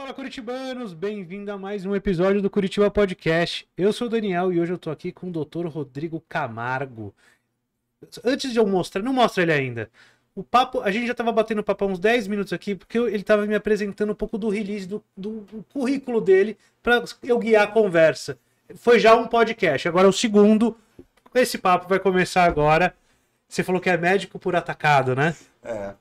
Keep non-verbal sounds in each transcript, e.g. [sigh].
Fala Curitibanos, bem-vindo a mais um episódio do Curitiba Podcast. Eu sou o Daniel e hoje eu tô aqui com o Dr. Rodrigo Camargo. Antes de eu mostrar, não mostra ele ainda. O papo, a gente já tava batendo papo há uns 10 minutos aqui, porque ele tava me apresentando um pouco do release, do, do, do currículo dele, para eu guiar a conversa. Foi já um podcast, agora é o segundo. Esse papo vai começar agora. Você falou que é médico por atacado, né? É.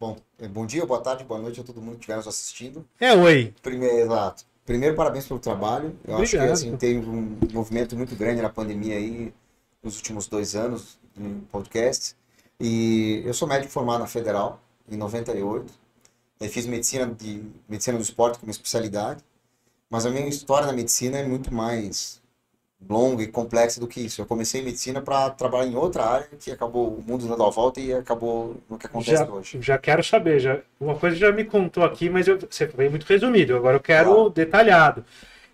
Bom, é, bom dia, boa tarde, boa noite a todo mundo que estiver nos assistindo. É oi. Primeiro, exato. Primeiro, parabéns pelo trabalho. Eu Obrigado. acho que assim, tem um movimento muito grande na pandemia aí, nos últimos dois anos, no podcast. E eu sou médico formado na Federal, em 98. Eu fiz medicina, de, medicina do esporte como especialidade. Mas a minha história da medicina é muito mais longa e complexa do que isso. Eu comecei medicina para trabalhar em outra área que acabou o mundo dando a volta e acabou no que acontece já, hoje. Já quero saber, já uma coisa já me contou aqui, mas eu, você foi muito resumido. Agora eu quero claro. detalhado.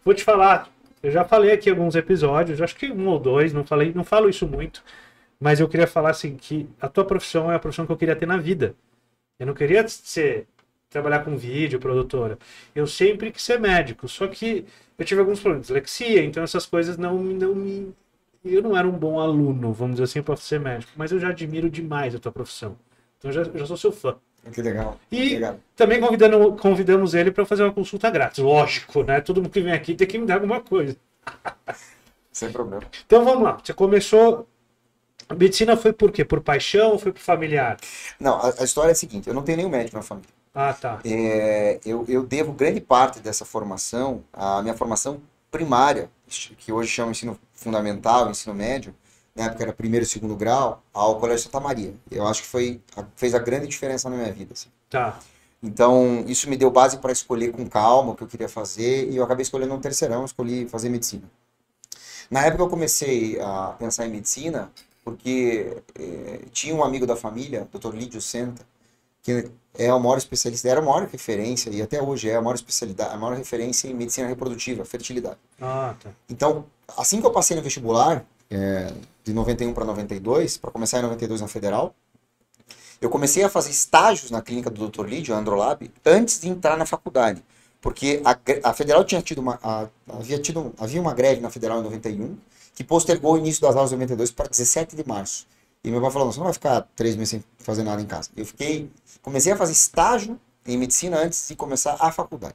Vou te falar, eu já falei aqui alguns episódios, acho que um ou dois, não falei, não falo isso muito, mas eu queria falar assim que a tua profissão é a profissão que eu queria ter na vida. Eu não queria ser trabalhar com vídeo, produtora. Eu sempre quis ser médico, só que eu tive alguns problemas, dislexia, então essas coisas não, não me. Eu não era um bom aluno, vamos dizer assim, para ser médico, mas eu já admiro demais a tua profissão. Então eu já, eu já sou seu fã. Que legal. E que legal. também convidando, convidamos ele para fazer uma consulta grátis. Lógico, né? Todo mundo que vem aqui tem que me dar alguma coisa. [laughs] Sem problema. Então vamos lá. Você começou. A medicina foi por quê? Por paixão ou foi por familiar? Não, a, a história é a seguinte: eu não tenho nenhum médico na família. Ah, tá. É, eu, eu devo grande parte dessa formação, a minha formação primária, que hoje chama ensino fundamental, ensino médio, na época era primeiro e segundo grau, ao Colégio Santa Maria. Eu acho que foi fez a grande diferença na minha vida. Assim. Tá. Então, isso me deu base para escolher com calma o que eu queria fazer e eu acabei escolhendo um terceirão, escolhi fazer medicina. Na época eu comecei a pensar em medicina porque eh, tinha um amigo da família, Dr. Lídio Senta, que é a maior especialista, era a maior referência, e até hoje é a maior especialidade, a maior referência em medicina reprodutiva, fertilidade. Ah, tá. Então, assim que eu passei no vestibular, é, de 91 para 92, para começar em 92 na Federal, eu comecei a fazer estágios na clínica do Dr. Lídio, a Androlab, antes de entrar na faculdade. Porque a, a Federal tinha tido uma, a, havia tido, havia uma greve na Federal em 91, que postergou o início das aulas de 92 para 17 de março. E meu pai falou: você não vai ficar três meses sem fazer nada em casa. Eu fiquei, comecei a fazer estágio em medicina antes de começar a faculdade.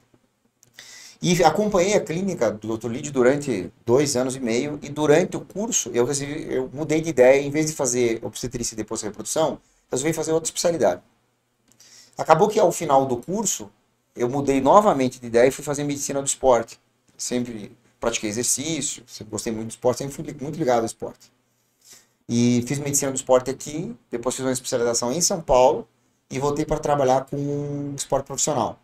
E acompanhei a clínica do Dr. Lid durante dois anos e meio. E durante o curso, eu, recebi, eu mudei de ideia. Em vez de fazer obstetrícia e depois reprodução, resolvi fazer outra especialidade. Acabou que ao final do curso, eu mudei novamente de ideia e fui fazer medicina do esporte. Sempre pratiquei exercício, sempre gostei muito do esporte, sempre fui muito ligado ao esporte. E fiz medicina do esporte aqui, depois fiz uma especialização em São Paulo e voltei para trabalhar com esporte profissional.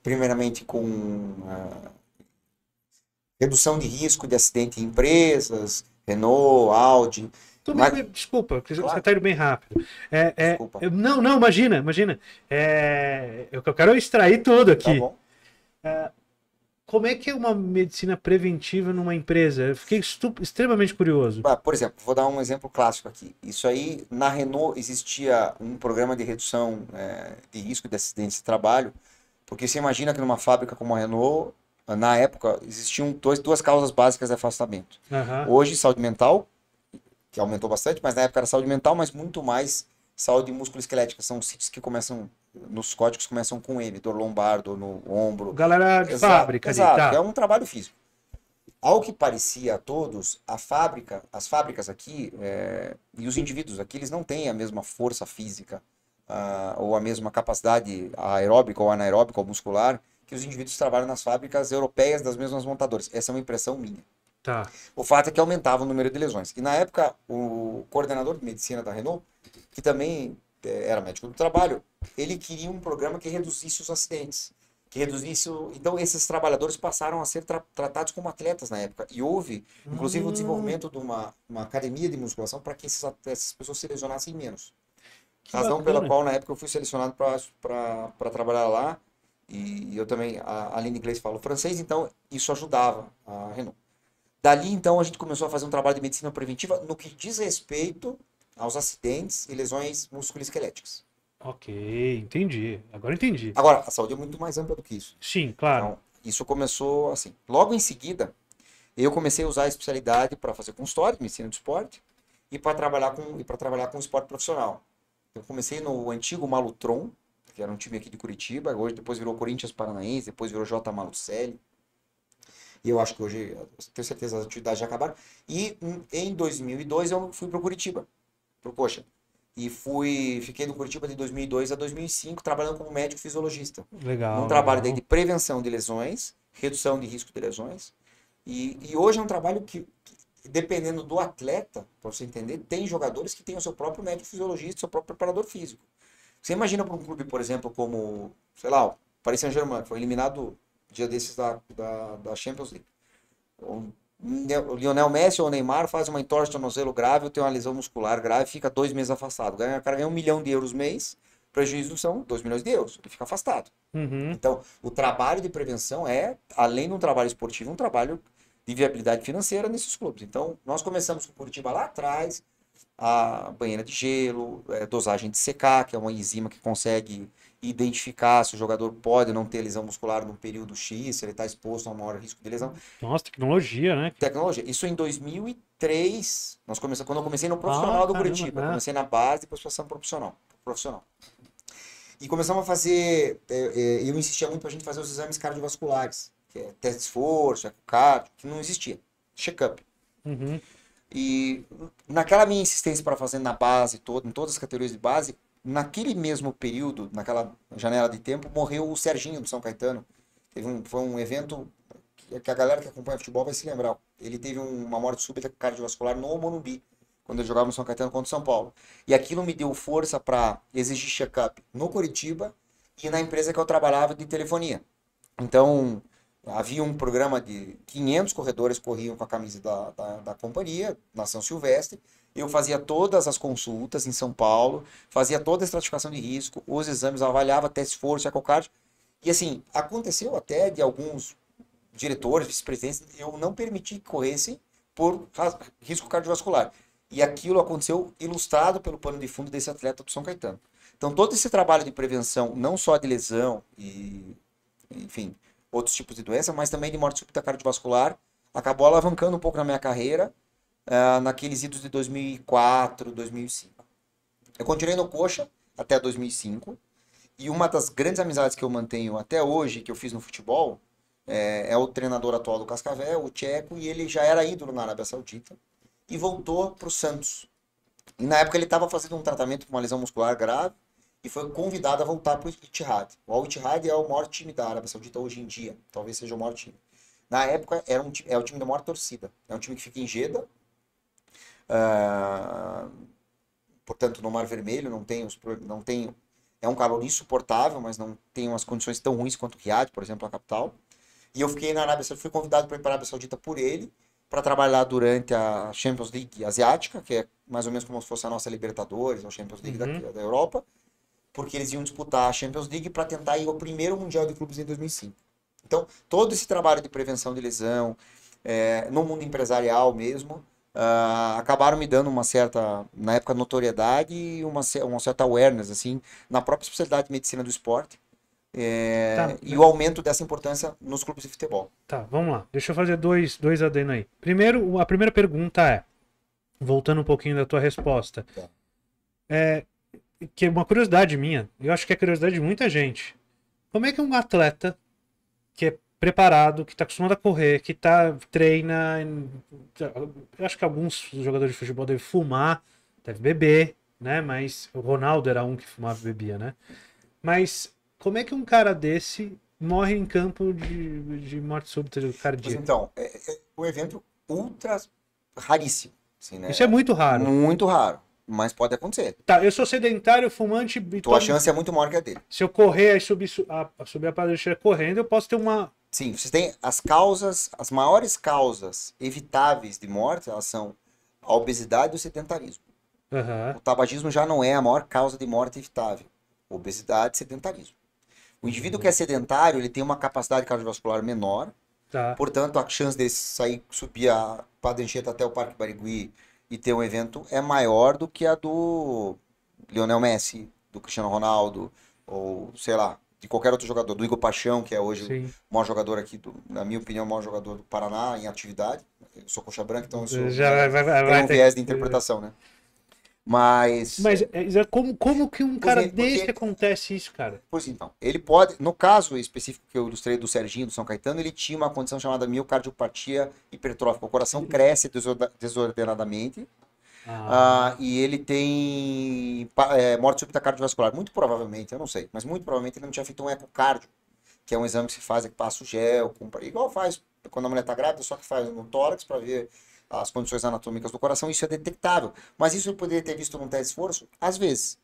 Primeiramente com uh, redução de risco de acidente em empresas, Renault, Audi. Mas... desculpa, você está indo bem rápido. É, é, não, não, imagina, imagina. É, eu, quero extrair tudo aqui. Tá é, como é que é uma medicina preventiva numa empresa? Eu fiquei extremamente curioso. Por exemplo, vou dar um exemplo clássico aqui. Isso aí, na Renault existia um programa de redução é, de risco de acidentes de trabalho, porque você imagina que numa fábrica como a Renault, na época, existiam dois, duas causas básicas de afastamento. Uhum. Hoje, saúde mental, que aumentou bastante, mas na época era saúde mental, mas muito mais Saúde musculoesquelética são sítios que começam, nos códigos começam com M, dor lombar, dor no ombro. Galera de exato, fábrica, exato, ali, tá. é um trabalho físico. Ao que parecia a todos, a fábrica, as fábricas aqui é, e os indivíduos aqui, eles não têm a mesma força física uh, ou a mesma capacidade aeróbica ou anaeróbica ou muscular que os indivíduos trabalham nas fábricas europeias das mesmas montadoras. Essa é uma impressão minha. Tá. O fato é que aumentava o número de lesões. E na época, o coordenador de medicina da Renault que também é, era médico do trabalho, ele queria um programa que reduzisse os acidentes, que reduzisse o... Então, esses trabalhadores passaram a ser tra tratados como atletas na época. E houve, inclusive, hum. o desenvolvimento de uma, uma academia de musculação para que esses, essas pessoas se lesionassem menos. Que Razão bacana. pela qual, na época, eu fui selecionado para trabalhar lá. E eu também, a, além de inglês, falo francês, então isso ajudava a Renault. Dali, então, a gente começou a fazer um trabalho de medicina preventiva no que diz respeito aos acidentes e lesões musculoesqueléticas. Ok, entendi. Agora entendi. Agora, a saúde é muito mais ampla do que isso. Sim, claro. Então, isso começou assim. Logo em seguida, eu comecei a usar a especialidade para fazer consultório, medicina do esporte, e para trabalhar com e para trabalhar com esporte profissional. Eu comecei no antigo Malutron, que era um time aqui de Curitiba, hoje depois virou Corinthians Paranaense, depois virou J Malucelli. E eu acho que hoje, tenho certeza, as atividades já acabaram. E hum, em 2002 eu fui para Curitiba pro E fui, fiquei no Curitiba de 2002 a 2005 trabalhando como médico fisiologista. Legal. Um trabalho legal. de prevenção de lesões, redução de risco de lesões. E, e hoje é um trabalho que, dependendo do atleta, para você entender, tem jogadores que têm o seu próprio médico fisiologista, seu próprio preparador físico. Você imagina para um clube, por exemplo, como, sei lá, o Paris Saint-Germain, foi eliminado dia desses da, da, da Champions League. Né, o Lionel Messi ou o Neymar faz uma entorse de tornozelo grave ou tem uma lesão muscular grave fica dois meses afastado. Ganha, o cara ganha um milhão de euros mês, prejuízo são dois milhões de euros, ele fica afastado. Uhum. Então, o trabalho de prevenção é, além de um trabalho esportivo, um trabalho de viabilidade financeira nesses clubes. Então, nós começamos com o Curitiba lá atrás, a banheira de gelo, é, dosagem de secar, que é uma enzima que consegue identificar se o jogador pode não ter lesão muscular num período X, se ele está exposto a um maior risco de lesão. Nossa, tecnologia, né? Tecnologia. Isso em 2003, nós começamos, quando eu comecei no ah, profissional ah, do caramba, Curitiba. Né? Comecei na base, depois passamos pro profissional. profissional. E começamos a fazer, é, é, eu insistia muito para a gente fazer os exames cardiovasculares, que é teste de esforço, é cardio, que não existia. Check-up. Uhum. E naquela minha insistência para fazer na base todo em todas as categorias de base, naquele mesmo período, naquela janela de tempo, morreu o Serginho do São Caetano. Teve um, foi um evento que a galera que acompanha futebol vai se lembrar. Ele teve uma morte súbita cardiovascular no Morumbi, quando ele jogava no São Caetano contra o São Paulo. E aquilo me deu força para exigir check-up no Curitiba e na empresa que eu trabalhava de telefonia. Então, havia um programa de 500 corredores corriam com a camisa da, da, da companhia, na São Silvestre, eu fazia todas as consultas em São Paulo, fazia toda a estratificação de risco, os exames, avaliava teste a ecocardio. E assim, aconteceu até de alguns diretores, vice-presidentes, eu não permiti que corressem por risco cardiovascular. E aquilo aconteceu ilustrado pelo pano de fundo desse atleta do São Caetano. Então, todo esse trabalho de prevenção, não só de lesão e, enfim, outros tipos de doença, mas também de morte súbita cardiovascular, acabou alavancando um pouco na minha carreira uh, naqueles idos de 2004, 2005. Eu continuei no Coxa até 2005. E uma das grandes amizades que eu mantenho até hoje, que eu fiz no futebol, é, é o treinador atual do Cascavel, o Tcheco, e ele já era ídolo na Arábia Saudita e voltou para o Santos. E na época ele estava fazendo um tratamento com uma lesão muscular grave e foi convidado a voltar para o Ittihad. O Al Ittihad é o maior time da Arábia Saudita hoje em dia, talvez seja o maior time. Na época era um, é o time da maior torcida. É um time que fica em Jeddah, Uh, portanto, no Mar Vermelho não tem os não tem é um calor insuportável, mas não tem umas condições tão ruins quanto Riad, por exemplo, a capital. E eu fiquei na Arábia Saudita, fui convidado para ir para a Arábia Saudita por ele para trabalhar durante a Champions League asiática, que é mais ou menos como se fosse a nossa Libertadores, ou Champions League uhum. da, da Europa, porque eles iam disputar a Champions League para tentar ir ao primeiro Mundial de Clubes em 2005. Então, todo esse trabalho de prevenção de lesão, é, no mundo empresarial mesmo, uh, acabaram me dando uma certa, na época, notoriedade e uma, uma certa awareness, assim, na própria especialidade de medicina do esporte. É, tá, e o aumento dessa importância nos clubes de futebol. Tá, vamos lá. Deixa eu fazer dois, dois adenos aí. Primeiro, a primeira pergunta é, voltando um pouquinho da tua resposta, tá. é, que é uma curiosidade minha, eu acho que é curiosidade de muita gente. Como é que um atleta que é preparado, que tá acostumado a correr, que tá treina. Eu acho que alguns jogadores de futebol devem fumar, deve beber, né? Mas o Ronaldo era um que fumava e bebia, né? Mas como é que um cara desse morre em campo de, de morte súbita de cardíaca? então, é, é um evento ultra raríssimo. Assim, né? Isso é muito raro. Muito raro. Mas pode acontecer. Tá, eu sou sedentário, fumante. Tua tomo... chance é muito maior que a dele. Se eu correr e subir, a, subir a correndo, eu posso ter uma Sim, vocês têm as causas, as maiores causas evitáveis de morte, elas são a obesidade e o sedentarismo. Uhum. O tabagismo já não é a maior causa de morte evitável. Obesidade e sedentarismo. O indivíduo uhum. que é sedentário, ele tem uma capacidade cardiovascular menor, tá. portanto a chance dele sair, subir a Padancheta até o Parque Barigui e ter um evento é maior do que a do Lionel Messi, do Cristiano Ronaldo, ou sei lá, de qualquer outro jogador, do Igor Paixão, que é hoje Sim. o maior jogador aqui, do, na minha opinião, o maior jogador do Paraná em atividade. Eu sou coxa branca, então eu sou, já vai, vai, vai um viés de interpretação, né? Mas. Mas é, como, como que um cara é, porque, desse porque, acontece isso, cara? Pois então, ele pode. No caso específico que eu ilustrei do Serginho do São Caetano, ele tinha uma condição chamada miocardiopatia hipertrófica. O coração cresce desordenadamente ah. Ah, e ele tem é, morte súbita cardiovascular. Muito provavelmente, eu não sei, mas muito provavelmente ele não tinha feito um ecocárdio, que é um exame que se faz, é que passa o gel, compra, igual faz quando a mulher está grávida, só que faz no tórax para ver as condições anatômicas do coração, isso é detectável. Mas isso ele poderia ter visto num teste de esforço? Às vezes.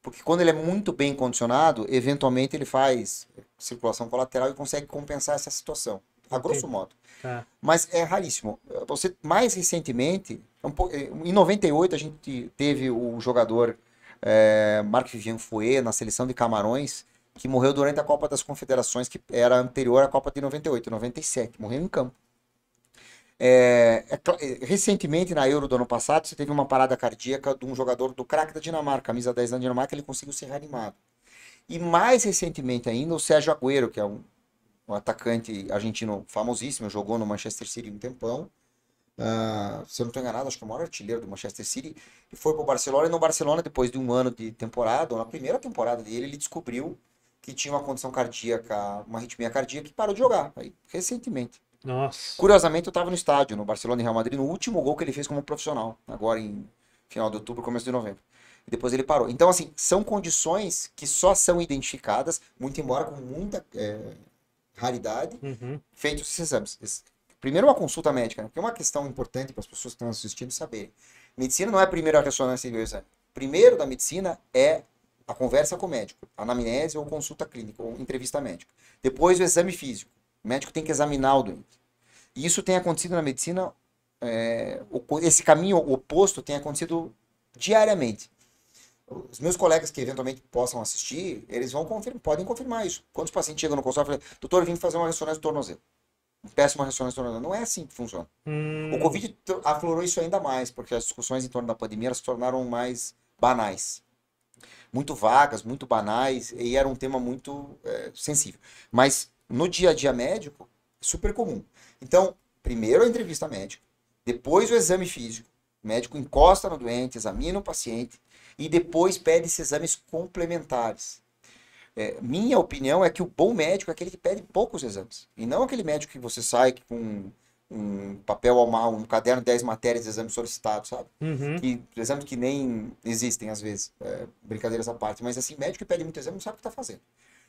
Porque quando ele é muito bem condicionado, eventualmente ele faz circulação colateral e consegue compensar essa situação a grosso modo. Tá. Mas é raríssimo. Você, mais recentemente, é um é, em 98 a gente teve o jogador é, Marc Vivien Fouet na seleção de Camarões, que morreu durante a Copa das Confederações, que era anterior à Copa de 98, 97. Morreu em campo. É, é, é, recentemente, na Euro do ano passado, você teve uma parada cardíaca de um jogador do craque da Dinamarca, camisa 10 da Dinamarca, ele conseguiu ser reanimado. E mais recentemente ainda, o Sérgio Agüero, que é um um atacante argentino famosíssimo, jogou no Manchester City um tempão. Uh, se eu não estou enganado, acho que é o maior artilheiro do Manchester City. E foi para o Barcelona. E no Barcelona, depois de um ano de temporada, ou na primeira temporada dele, ele descobriu que tinha uma condição cardíaca, uma arritmia cardíaca, e parou de jogar. Aí, recentemente. Nossa. Curiosamente, eu estava no estádio, no Barcelona e Real Madrid, no último gol que ele fez como profissional, agora em final de outubro, começo de novembro. E depois ele parou. Então, assim, são condições que só são identificadas, muito embora com muita é, raridade, uhum. feitos esses exames. Primeiro, uma consulta médica, né? que é uma questão importante para as pessoas que estão assistindo saberem. Medicina não é primeiro a ressonância e o exame. Primeiro da medicina é a conversa com o médico, anamnese ou consulta clínica, ou entrevista médica. Depois, o exame físico. O médico tem que examinar o doente. E isso tem acontecido na medicina, é, esse caminho oposto tem acontecido diariamente os meus colegas que eventualmente possam assistir, eles vão confirmar, podem confirmar isso. Quando os pacientes chegam no consultório e falam, doutor, vim fazer uma ressonância do tornozelo. Peço uma ressonância do tornozelo. Não é assim que funciona. Hum. O Covid aflorou isso ainda mais, porque as discussões em torno da pandemia se tornaram mais banais. Muito vagas, muito banais, e era um tema muito é, sensível. Mas no dia a dia médico, é super comum. Então, primeiro a entrevista médica, depois o exame físico. O médico encosta no doente, examina o paciente, e depois pede esses exames complementares. É, minha opinião é que o bom médico é aquele que pede poucos exames. E não aquele médico que você sai com um papel ao mal, um caderno, 10 matérias de exame solicitado, sabe? Uhum. E exames que nem existem às vezes, é, brincadeiras à parte. Mas assim, médico que pede muito exame não sabe o que está fazendo.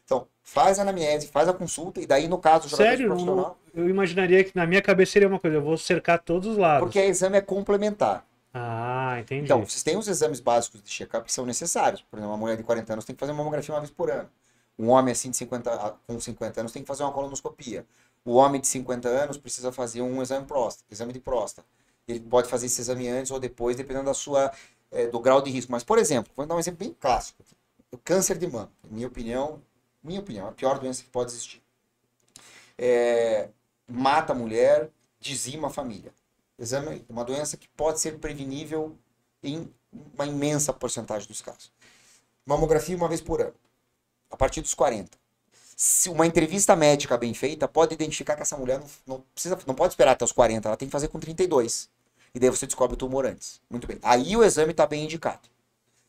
Então, faz a anamnese, faz a consulta, e daí, no caso, o Sério? profissional. Eu imaginaria que na minha cabeça seria uma coisa, eu vou cercar todos os lados. Porque o exame é complementar. Ah, entendi. Então, vocês têm os exames básicos de check-up que são necessários. Por exemplo, uma mulher de 40 anos tem que fazer uma mamografia uma vez por ano. Um homem assim de 50, ah, com 50 anos tem que fazer uma colonoscopia. O homem de 50 anos precisa fazer um exame, próstata, exame de próstata. Ele pode fazer esse exame antes ou depois, dependendo da sua, é, do grau de risco. Mas, por exemplo, vou dar um exemplo bem clássico. O câncer de mama, minha opinião, minha opinião, a pior doença que pode existir. É, mata a mulher, dizima a família. Exame é uma doença que pode ser prevenível em uma imensa porcentagem dos casos. Mamografia uma vez por ano, a partir dos 40. Se uma entrevista médica bem feita pode identificar que essa mulher não, não, precisa, não pode esperar até os 40, ela tem que fazer com 32. E daí você descobre o tumor antes. Muito bem. Aí o exame está bem indicado.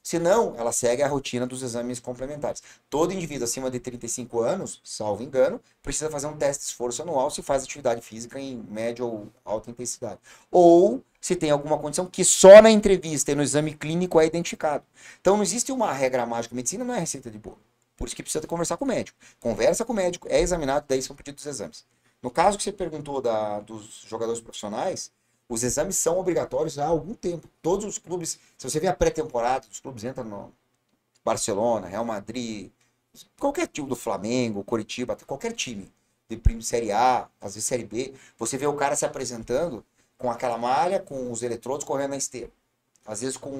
Se não, ela segue a rotina dos exames complementares. Todo indivíduo acima de 35 anos, salvo engano, precisa fazer um teste de esforço anual se faz atividade física em média ou alta intensidade. Ou se tem alguma condição que só na entrevista e no exame clínico é identificado. Então não existe uma regra mágica. Medicina não é receita de bolo. Por isso que precisa conversar com o médico. Conversa com o médico, é examinado, daí são pedidos os exames. No caso que você perguntou da, dos jogadores profissionais, os exames são obrigatórios há algum tempo. Todos os clubes, se você vê a pré-temporada, os clubes entram no Barcelona, Real Madrid, qualquer time do Flamengo, Coritiba, qualquer time de Série A, às vezes Série B, você vê o cara se apresentando com aquela malha, com os eletrodos correndo na esteira. Às vezes com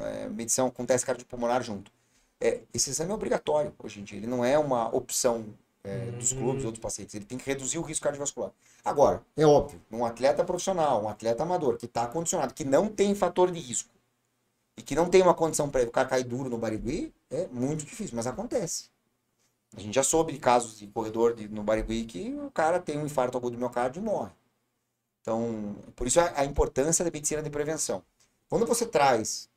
é, medição com teste cardiopulmonar junto. É, esse exame é obrigatório hoje em dia, ele não é uma opção é, uhum. dos clubes, outros pacientes. Ele tem que reduzir o risco cardiovascular. Agora, é óbvio, um atleta profissional, um atleta amador que está condicionado, que não tem fator de risco e que não tem uma condição prévia, o cara cai duro no barigui, é muito difícil, mas acontece. A gente já soube de casos de corredor de, no barigui que o cara tem um infarto agudo do miocárdio e morre. Então, por isso a, a importância da medicina de prevenção. Quando você traz,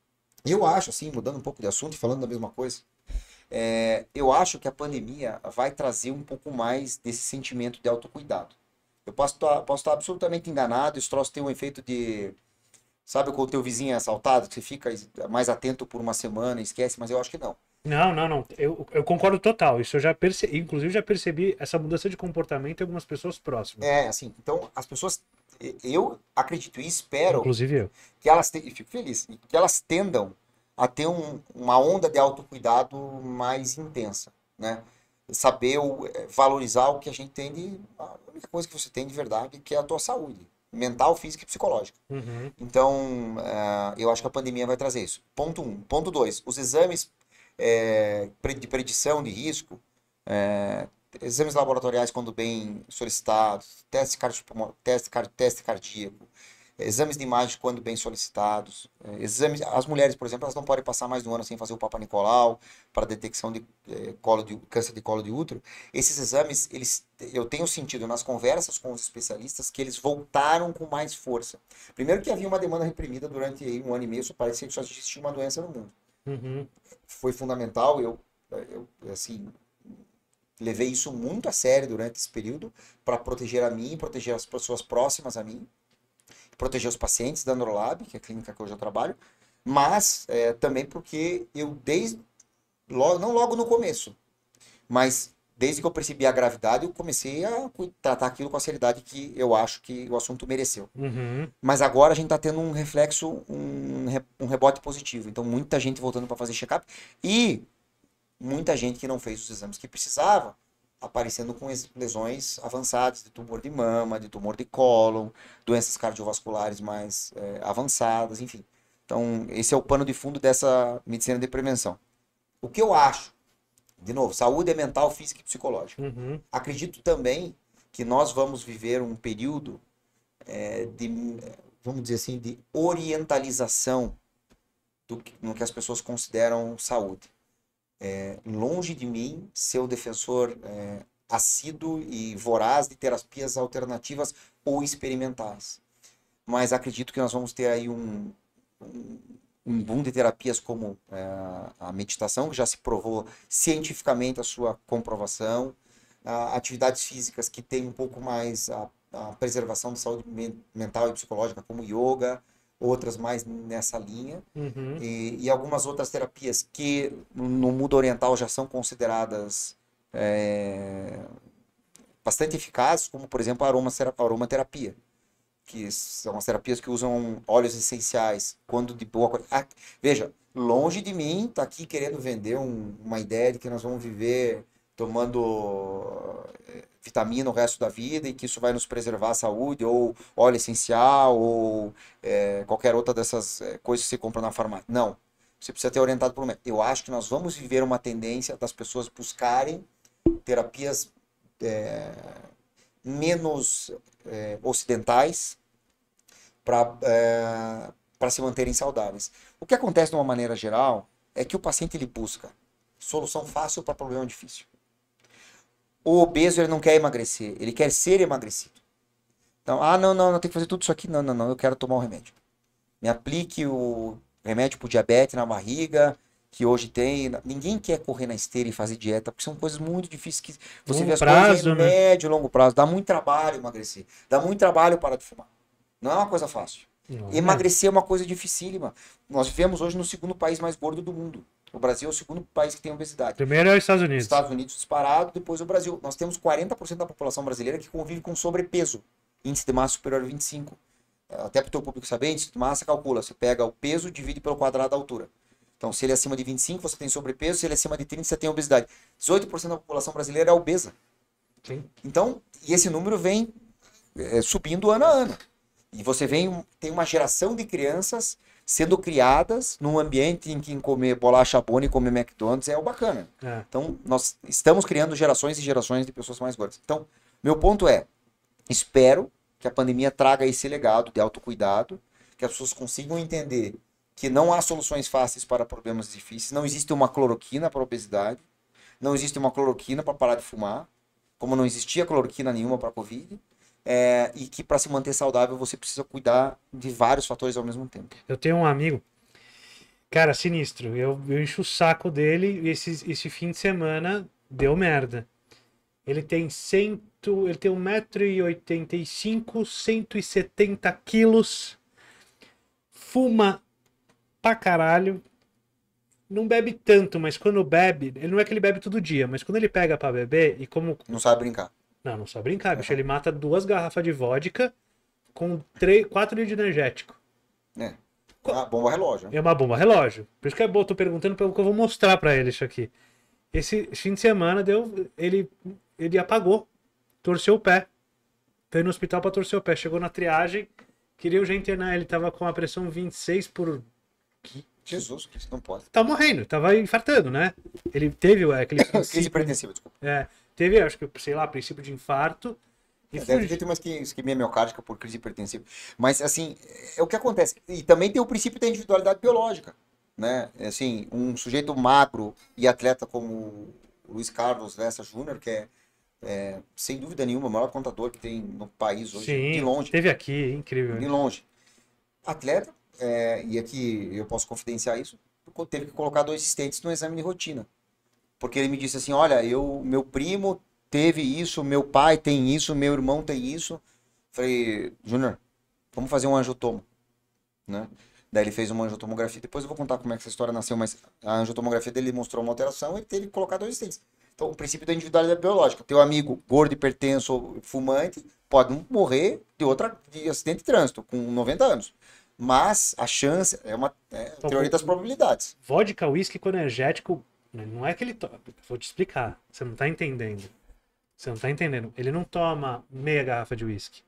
eu acho assim, mudando um pouco de assunto e falando da mesma coisa, é, eu acho que a pandemia vai trazer um pouco mais desse sentimento de autocuidado. Eu posso tá, estar absolutamente enganado, esse troço tem um efeito de. Sabe quando o teu vizinho é assaltado, que você fica mais atento por uma semana, e esquece, mas eu acho que não. Não, não, não. Eu, eu concordo total. Isso eu já percebi. Inclusive, já percebi essa mudança de comportamento em algumas pessoas próximas. É, assim. Então, as pessoas. Eu acredito e espero. Inclusive eu. Que elas. Te... Fico feliz. Que elas tendam a ter um, uma onda de autocuidado mais intensa, né? Saber eh, valorizar o que a gente tem de... A única coisa que você tem de verdade que é a tua saúde mental, física e psicológica. Uhum. Então, uh, eu acho que a pandemia vai trazer isso. Ponto um. Ponto dois, os exames é, de predição de risco, é, exames laboratoriais quando bem solicitados, teste, cardio, teste, teste cardíaco, é, exames de imagem quando bem solicitados, é, exames, as mulheres, por exemplo, elas não podem passar mais de um ano sem fazer o Papa Nicolau para detecção de, é, colo de câncer de colo de útero. Esses exames, eles, eu tenho sentido nas conversas com os especialistas que eles voltaram com mais força. Primeiro que havia uma demanda reprimida durante um ano e meio, só parecia que só existia uma doença no mundo. Uhum. Foi fundamental, eu, eu assim, levei isso muito a sério durante esse período para proteger a mim, proteger as pessoas próximas a mim proteger os pacientes da Neurolab, que é a clínica que hoje eu trabalho, mas é, também porque eu desde logo, não logo no começo, mas desde que eu percebi a gravidade, eu comecei a tratar aquilo com a seriedade que eu acho que o assunto mereceu. Uhum. Mas agora a gente está tendo um reflexo, um, um rebote positivo. Então, muita gente voltando para fazer check-up e muita gente que não fez os exames que precisava aparecendo com lesões avançadas de tumor de mama, de tumor de cólon, doenças cardiovasculares mais é, avançadas, enfim. Então, esse é o pano de fundo dessa medicina de prevenção. O que eu acho, de novo, saúde é mental, física e psicológica. Uhum. Acredito também que nós vamos viver um período é, de, vamos dizer assim, de orientalização do que, no que as pessoas consideram saúde é, longe de mim ser o defensor é, assíduo e voraz de terapias alternativas ou experimentais. Mas acredito que nós vamos ter aí um, um, um boom de terapias como é, a meditação, que já se provou cientificamente a sua comprovação, a, atividades físicas que têm um pouco mais a, a preservação de saúde mental e psicológica, como yoga, outras mais nessa linha, uhum. e, e, algumas outras terapias que no mundo oriental já são consideradas é, bastante eficazes, como por exemplo a aromaterapia, que são as terapias que usam óleos essenciais, quando de boa qualidade. Ah, veja, longe de mim tá aqui querendo vender um, uma ideia de que nós vamos viver tomando vitamina o resto da vida e que isso vai nos preservar a saúde, ou óleo essencial, ou é, qualquer outra dessas é, coisas que você compra na farmácia. Não. Você precisa ter orientado por médico. Eu acho que nós vamos viver uma tendência das pessoas buscarem terapias é, menos é, ocidentais para é, se manterem saudáveis. O que acontece de uma maneira geral é que o paciente ele busca solução fácil para problema difícil o obeso ele não quer emagrecer, ele quer ser emagrecido. Então, ah, não, não, não tem que fazer tudo isso aqui. Não, não, não, eu quero tomar o um remédio. Me aplique o remédio para diabetes na barriga, que hoje tem. Ninguém quer correr na esteira e fazer dieta, porque são coisas muito difíceis que você longo vê as prazo, coisas em né? médio e longo prazo. Dá muito trabalho emagrecer. Dá muito trabalho parar de fumar. Não é uma coisa fácil. Não, é. emagrecer é uma coisa dificílima. Nós vivemos hoje no segundo país mais gordo do mundo. O Brasil é o segundo país que tem obesidade. Primeiro é os Estados Unidos. Estados Unidos disparado, depois o Brasil. Nós temos 40% da população brasileira que convive com sobrepeso, índice de massa superior a 25. É, até para o teu público saber, índice de massa calcula. Você pega o peso, divide pelo quadrado da altura. Então, se ele é acima de 25, você tem sobrepeso, se ele é acima de 30, você tem obesidade. 18% da população brasileira é obesa. Sim. Então, e esse número vem é, subindo ano a ano. E você vem, tem uma geração de crianças sendo criadas num ambiente em que comer bolacha boni e comer McDonald's é o bacana. É. Então, nós estamos criando gerações e gerações de pessoas mais gordas. Então, meu ponto é, espero que a pandemia traga esse legado de autocuidado, que as pessoas consigam entender que não há soluções fáceis para problemas difíceis, não existe uma cloroquina para obesidade, não existe uma cloroquina para parar de fumar, como não existia cloroquina nenhuma para Covid. É, e que para se manter saudável você precisa cuidar de vários fatores ao mesmo tempo. Eu tenho um amigo, cara, sinistro. Eu, eu encho o saco dele e esse, esse fim de semana deu merda. Ele tem cento, ele tem 1,85m, 170 quilos, fuma pra caralho, não bebe tanto, mas quando bebe, ele não é que ele bebe todo dia, mas quando ele pega para beber e como não sabe brincar. Não, não só brincar, bicho. Ele é. mata duas garrafas de vodka com três quatro litros de energético. É. É uma bomba relógio. Né? É uma bomba relógio. Por isso que é bom, tô perguntando que eu vou mostrar para ele isso aqui. Esse fim de semana deu. Ele, ele apagou. Torceu o pé. Foi no hospital para torcer o pé. Chegou na triagem. Queria já internar. Ele tava com a pressão 26 por. Jesus, que isso não pode. Tá morrendo, tava infartando, né? Ele teve aquele. [coughs] Crise hipertensiva, desculpa. É teve, acho que, sei lá, princípio de infarto. E é, deve ter uma isquemia miocárdica por crise hipertensiva. Mas, assim, é o que acontece. E também tem o princípio da individualidade biológica. Né? É, assim, um sujeito magro e atleta como o Luiz Carlos Lessa Júnior, que é, é, sem dúvida nenhuma, o maior contador que tem no país hoje, Sim, de longe. Teve aqui, incrível. De longe. Atleta, é, e aqui eu posso confidenciar isso, teve que colocar dois assistentes no exame de rotina porque ele me disse assim: olha, eu, meu primo teve isso, meu pai tem isso, meu irmão tem isso. Falei, Júnior, vamos fazer um angiotomo, né? Daí ele fez uma angiotomografia. Depois eu vou contar como é que essa história nasceu, mas a angiotomografia dele mostrou uma alteração e teve que colocar dois stents. Então, o princípio da individualidade biológica. Teu amigo gordo, hipertenso, fumante, pode morrer de outra de acidente de trânsito com 90 anos. Mas a chance é uma é, então, teoria das probabilidades. Vodka, whisky, com energético né? Não é que ele toma. Vou te explicar. Você não tá entendendo. Você não tá entendendo. Ele não toma meia garrafa de uísque.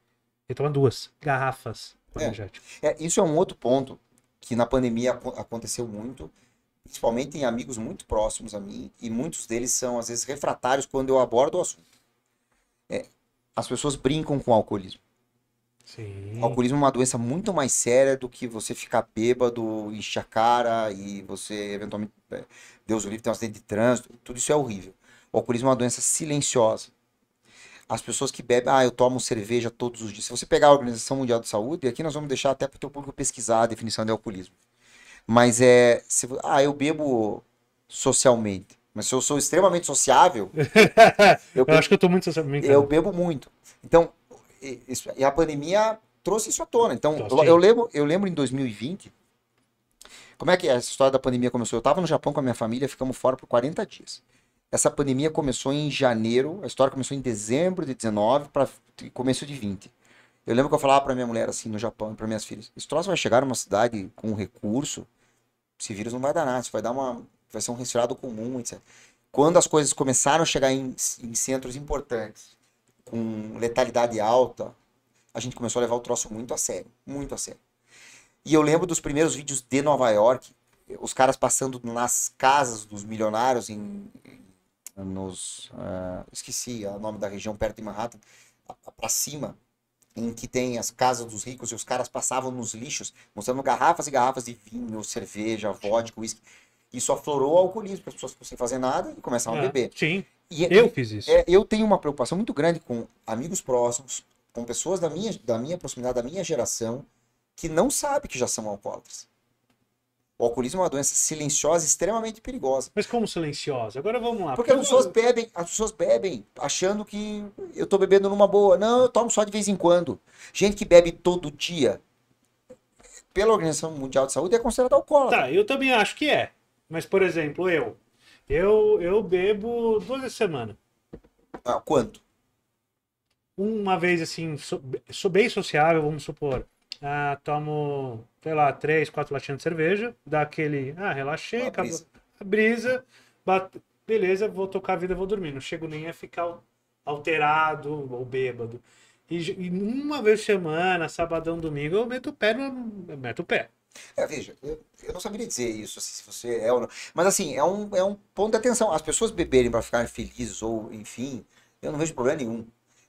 Ele toma duas garrafas é, energético. É, isso é um outro ponto que na pandemia aconteceu muito. Principalmente em amigos muito próximos a mim. E muitos deles são, às vezes, refratários quando eu abordo o assunto. É, as pessoas brincam com o alcoolismo. Sim. O alcoolismo é uma doença muito mais séria do que você ficar bêbado, encher a cara e você eventualmente é, Deus o livre, tem um acidente de trânsito, tudo isso é horrível. O alcoolismo é uma doença silenciosa. As pessoas que bebem, ah, eu tomo cerveja todos os dias. Se você pegar a Organização Mundial de Saúde, aqui nós vamos deixar até para o teu público pesquisar a definição de alcoolismo. Mas é, se, ah, eu bebo socialmente. Mas se eu sou extremamente sociável. [laughs] eu, bebo, eu, acho que eu estou muito socialmente. Eu bebo muito. Então, e a pandemia trouxe isso à tona. Então, eu, eu, lembro, eu lembro em 2020, como é que essa história da pandemia começou? Eu estava no Japão com a minha família, ficamos fora por 40 dias. Essa pandemia começou em janeiro, a história começou em dezembro de 19 para começo de 20. Eu lembro que eu falava para minha mulher assim no Japão, para minhas filhas, esse troço vai chegar numa cidade com recurso, esse vírus não vai dar nada, isso vai dar uma vai ser um resfriado comum, etc. Quando as coisas começaram a chegar em, em centros importantes, com letalidade alta, a gente começou a levar o troço muito a sério, muito a sério. E eu lembro dos primeiros vídeos de Nova York, eh, os caras passando nas casas dos milionários em nos uh, esqueci o nome da região perto de Manhattan, para cima, em que tem as casas dos ricos e os caras passavam nos lixos, mostrando garrafas e garrafas de vinho, cerveja, vodka, uísque. Isso aflorou o alcoolismo, as pessoas sem fazer nada e começaram é, a beber. Sim. E, é, eu e, fiz isso. É, eu tenho uma preocupação muito grande com amigos próximos, com pessoas da minha, da minha proximidade, da minha geração, que não sabe que já são alcoólatras. O alcoolismo é uma doença silenciosa extremamente perigosa. Mas como silenciosa? Agora vamos lá. Porque as pessoas bebem, as pessoas bebem achando que eu estou bebendo numa boa. Não, eu tomo só de vez em quando. Gente que bebe todo dia, pela Organização Mundial de Saúde, é considerada alcoólatra. Tá, eu também acho que é. Mas, por exemplo, eu. Eu, eu bebo duas vezes por semana. Ah, quanto? Uma vez, assim, sou, sou bem sociável, vamos supor ah, tomo, sei lá, três, quatro latinhas de cerveja, dá aquele, ah, relaxei, Uma acabou brisa. a brisa, bate, beleza, vou tocar a vida, vou dormir. Não chego nem a ficar alterado ou bêbado. E, uma vez por semana, sabadão, domingo, eu meto o pé, no, meto o pé. É, veja, eu, eu, não saberia dizer isso, assim, se você é ou não. Mas assim, é um, é um ponto de atenção. As pessoas beberem para ficarem felizes ou, enfim, eu não vejo problema nenhum.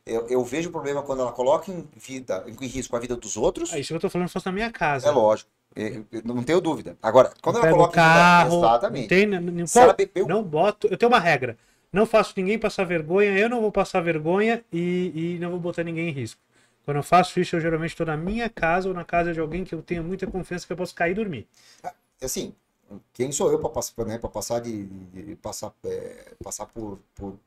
Eu, eu, vejo o problema quando ela coloca em vida, em risco a vida dos outros. É isso que eu tô falando se fosse na minha casa. É lógico. Eu, é, eu não tenho dúvida. Agora, quando eu ela coloca carro, vida, exatamente. Tem, não, não, bebeu... não boto. Eu tenho uma regra. Não faço ninguém passar vergonha, eu não vou passar vergonha e, e não vou botar ninguém em risco. Quando eu faço isso, eu geralmente estou na minha casa ou na casa de alguém que eu tenho muita confiança que eu posso cair e dormir. Ah, assim, quem sou eu para passar, né, passar de, de, de passar, é, passar por, por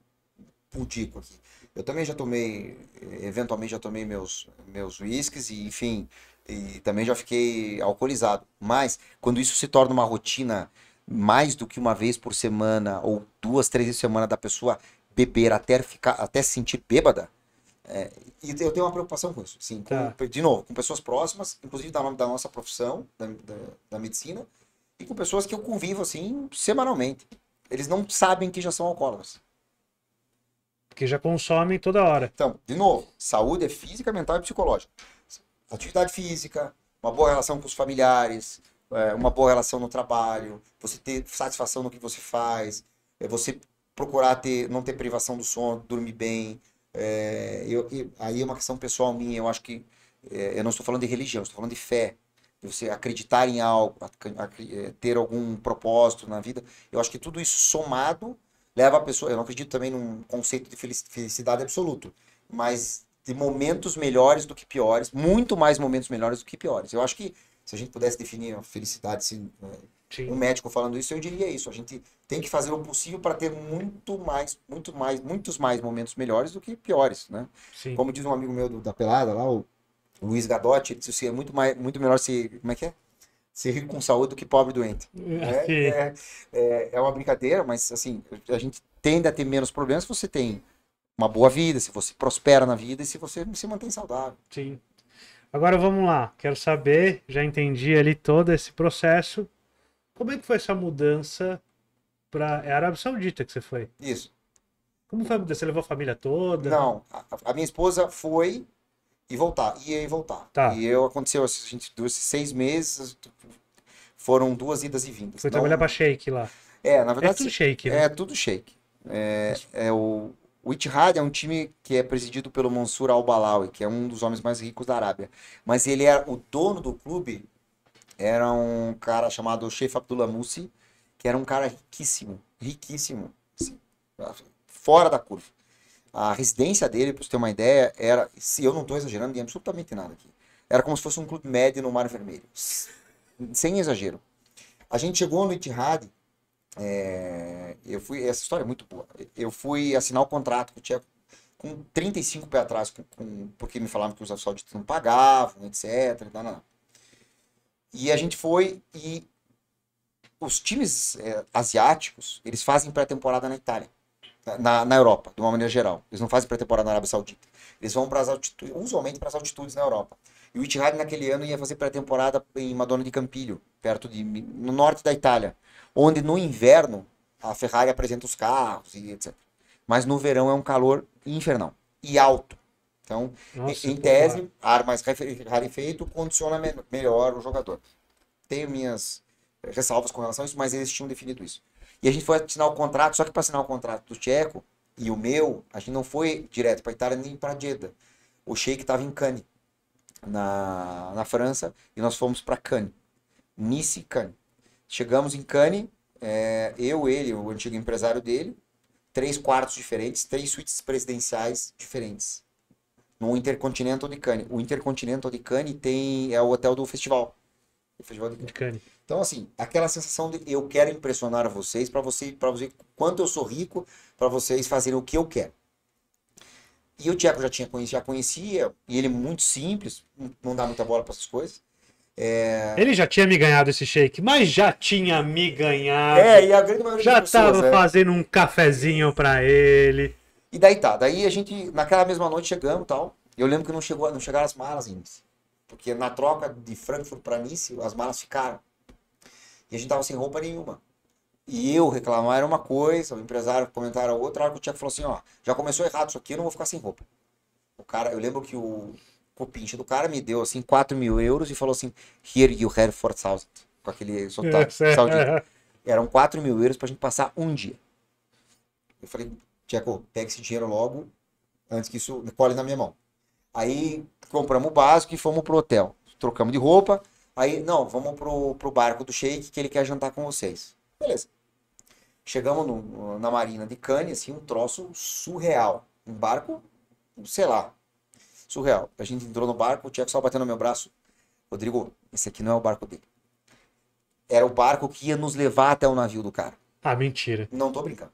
pudico aqui. Eu também já tomei, eh, eventualmente já tomei meus meus uísques e enfim, e também já fiquei alcoolizado. Mas quando isso se torna uma rotina mais do que uma vez por semana ou duas, três vezes por semana da pessoa beber até ficar, até se sentir bêbada, é, e eu tenho uma preocupação com isso, sim, tá. de novo, com pessoas próximas, inclusive da, da nossa profissão, da, da, da medicina, e com pessoas que eu convivo assim semanalmente. Eles não sabem que já são alcoólatras. Porque já consomem toda hora. Então, de novo, saúde é física, mental e psicológica. Atividade física, uma boa relação com os familiares, é, uma boa relação no trabalho, você ter satisfação no que você faz, é, você procurar ter, não ter privação do sono, dormir bem. É, eu, eu, aí é uma questão pessoal minha, eu acho que é, eu não estou falando de religião, estou falando de fé. De você acreditar em algo, é, ter algum propósito na vida. Eu acho que tudo isso somado leva a pessoa. Eu não acredito também num conceito de felicidade absoluto, mas de momentos melhores do que piores, muito mais momentos melhores do que piores. Eu acho que se a gente pudesse definir a felicidade, se né, Sim. um médico falando isso, eu diria isso. A gente tem que fazer o possível para ter muito mais, muito mais, muitos mais momentos melhores do que piores, né? Sim. Como diz um amigo meu do, da pelada lá, o Luiz Gadotti, ele disse assim, é muito mais, muito melhor se, como é que é? ser rico com saúde do que pobre doente. É é, é, é, é, uma brincadeira, mas assim, a gente tende a ter menos problemas se você tem uma boa vida, se você prospera na vida e se você se mantém saudável. Sim. Agora vamos lá, quero saber, já entendi ali todo esse processo. Como é que foi essa mudança para é a Arábia Saudita que você foi? Isso. Como foi a mudança? Você levou a família toda? Não, a, a minha esposa foi e voltar, ia e voltar. Tá. E eu aconteceu a gente durou seis meses, foram duas idas e vindas. Foi não... trabalhar shake lá. É, na verdade. É tudo shake, né? É tudo shake. É, é o, o Ittihad é um time que é presidido pelo Mansur Al-Balawi, que é um dos homens mais ricos da Arábia. Mas ele era o dono do clube, era um cara chamado Sheikh Abdullah Musi, que era um cara riquíssimo, riquíssimo, assim, fora da curva. A residência dele, para você ter uma ideia, era, se eu não estou exagerando em absolutamente nada aqui, era como se fosse um clube médio no Mar Vermelho sem exagero. A gente chegou no Itihad, é, eu fui, essa história é muito boa. Eu fui assinar o contrato que o tinha com 35 pé atrás, com, com, porque me falavam que os assaltos não pagavam, etc. Não, não, não. E a gente foi e os times é, asiáticos, eles fazem pré-temporada na Itália, na, na Europa, de uma maneira geral. Eles não fazem pré-temporada na Arábia Saudita. Eles vão para as altitudes, usualmente para as altitudes na Europa. E o Itihad naquele ano ia fazer pré-temporada em Madonna de Campilho, perto de no norte da Itália, onde no inverno a Ferrari apresenta os carros e etc. Mas no verão é um calor infernal e alto. Então, Nossa, em tese, ar mais rarefeito condiciona me melhor o jogador. Tenho minhas eh, ressalvas com relação a isso, mas eles tinham definido isso. E a gente foi assinar o contrato, só que para assinar o contrato do Tcheco e o meu, a gente não foi direto para Itália nem para Jeddah. O Sheik estava em Cannes na, na França e nós fomos para Cannes, Nice Cannes. Chegamos em Cannes, é, eu, ele, o antigo empresário dele, três quartos diferentes, três suítes presidenciais diferentes. No Intercontinental de Cannes. O Intercontinental de Cannes tem, é o hotel do festival. O festival de Cannes. de Cannes. Então, assim, aquela sensação de eu quero impressionar vocês para vocês, para vocês quanto eu sou rico, para vocês fazerem o que eu quero. E o Tcheco já tinha conhecido, já conhecia, e ele é muito simples, não dá muita bola para essas coisas. É... Ele já tinha me ganhado esse shake, mas já tinha me ganhado. É, e a grande maioria Já estava é. fazendo um cafezinho para ele. E daí tá, daí a gente, naquela mesma noite chegamos e tal. Eu lembro que não, chegou, não chegaram as malas ainda. Porque na troca de Frankfurt para Nice, as malas ficaram. E a gente tava sem roupa nenhuma e eu reclamar era uma coisa, o empresário comentar era outra, a hora que o Tcheco falou assim, ó, já começou errado isso aqui, eu não vou ficar sem roupa. O cara, eu lembro que o copinche do cara me deu assim 4 mil euros e falou assim, here you have 4,000, com aquele sotaque [laughs] é, é. Eram 4 mil euros pra gente passar um dia. Eu falei, Tcheco, pega esse dinheiro logo, antes que isso colhe na minha mão. Aí compramos o básico e fomos pro hotel. Trocamos de roupa, aí, não, vamos pro, pro barco do Sheik que ele quer jantar com vocês. Beleza. Chegamos no, na marina de Cannes, assim, um troço surreal. Um barco, sei lá, surreal. A gente entrou no barco, o Tiago só bateu no meu braço. Rodrigo, esse aqui não é o barco dele. Era o barco que ia nos levar até o navio do cara. Ah, mentira. Não tô brincando.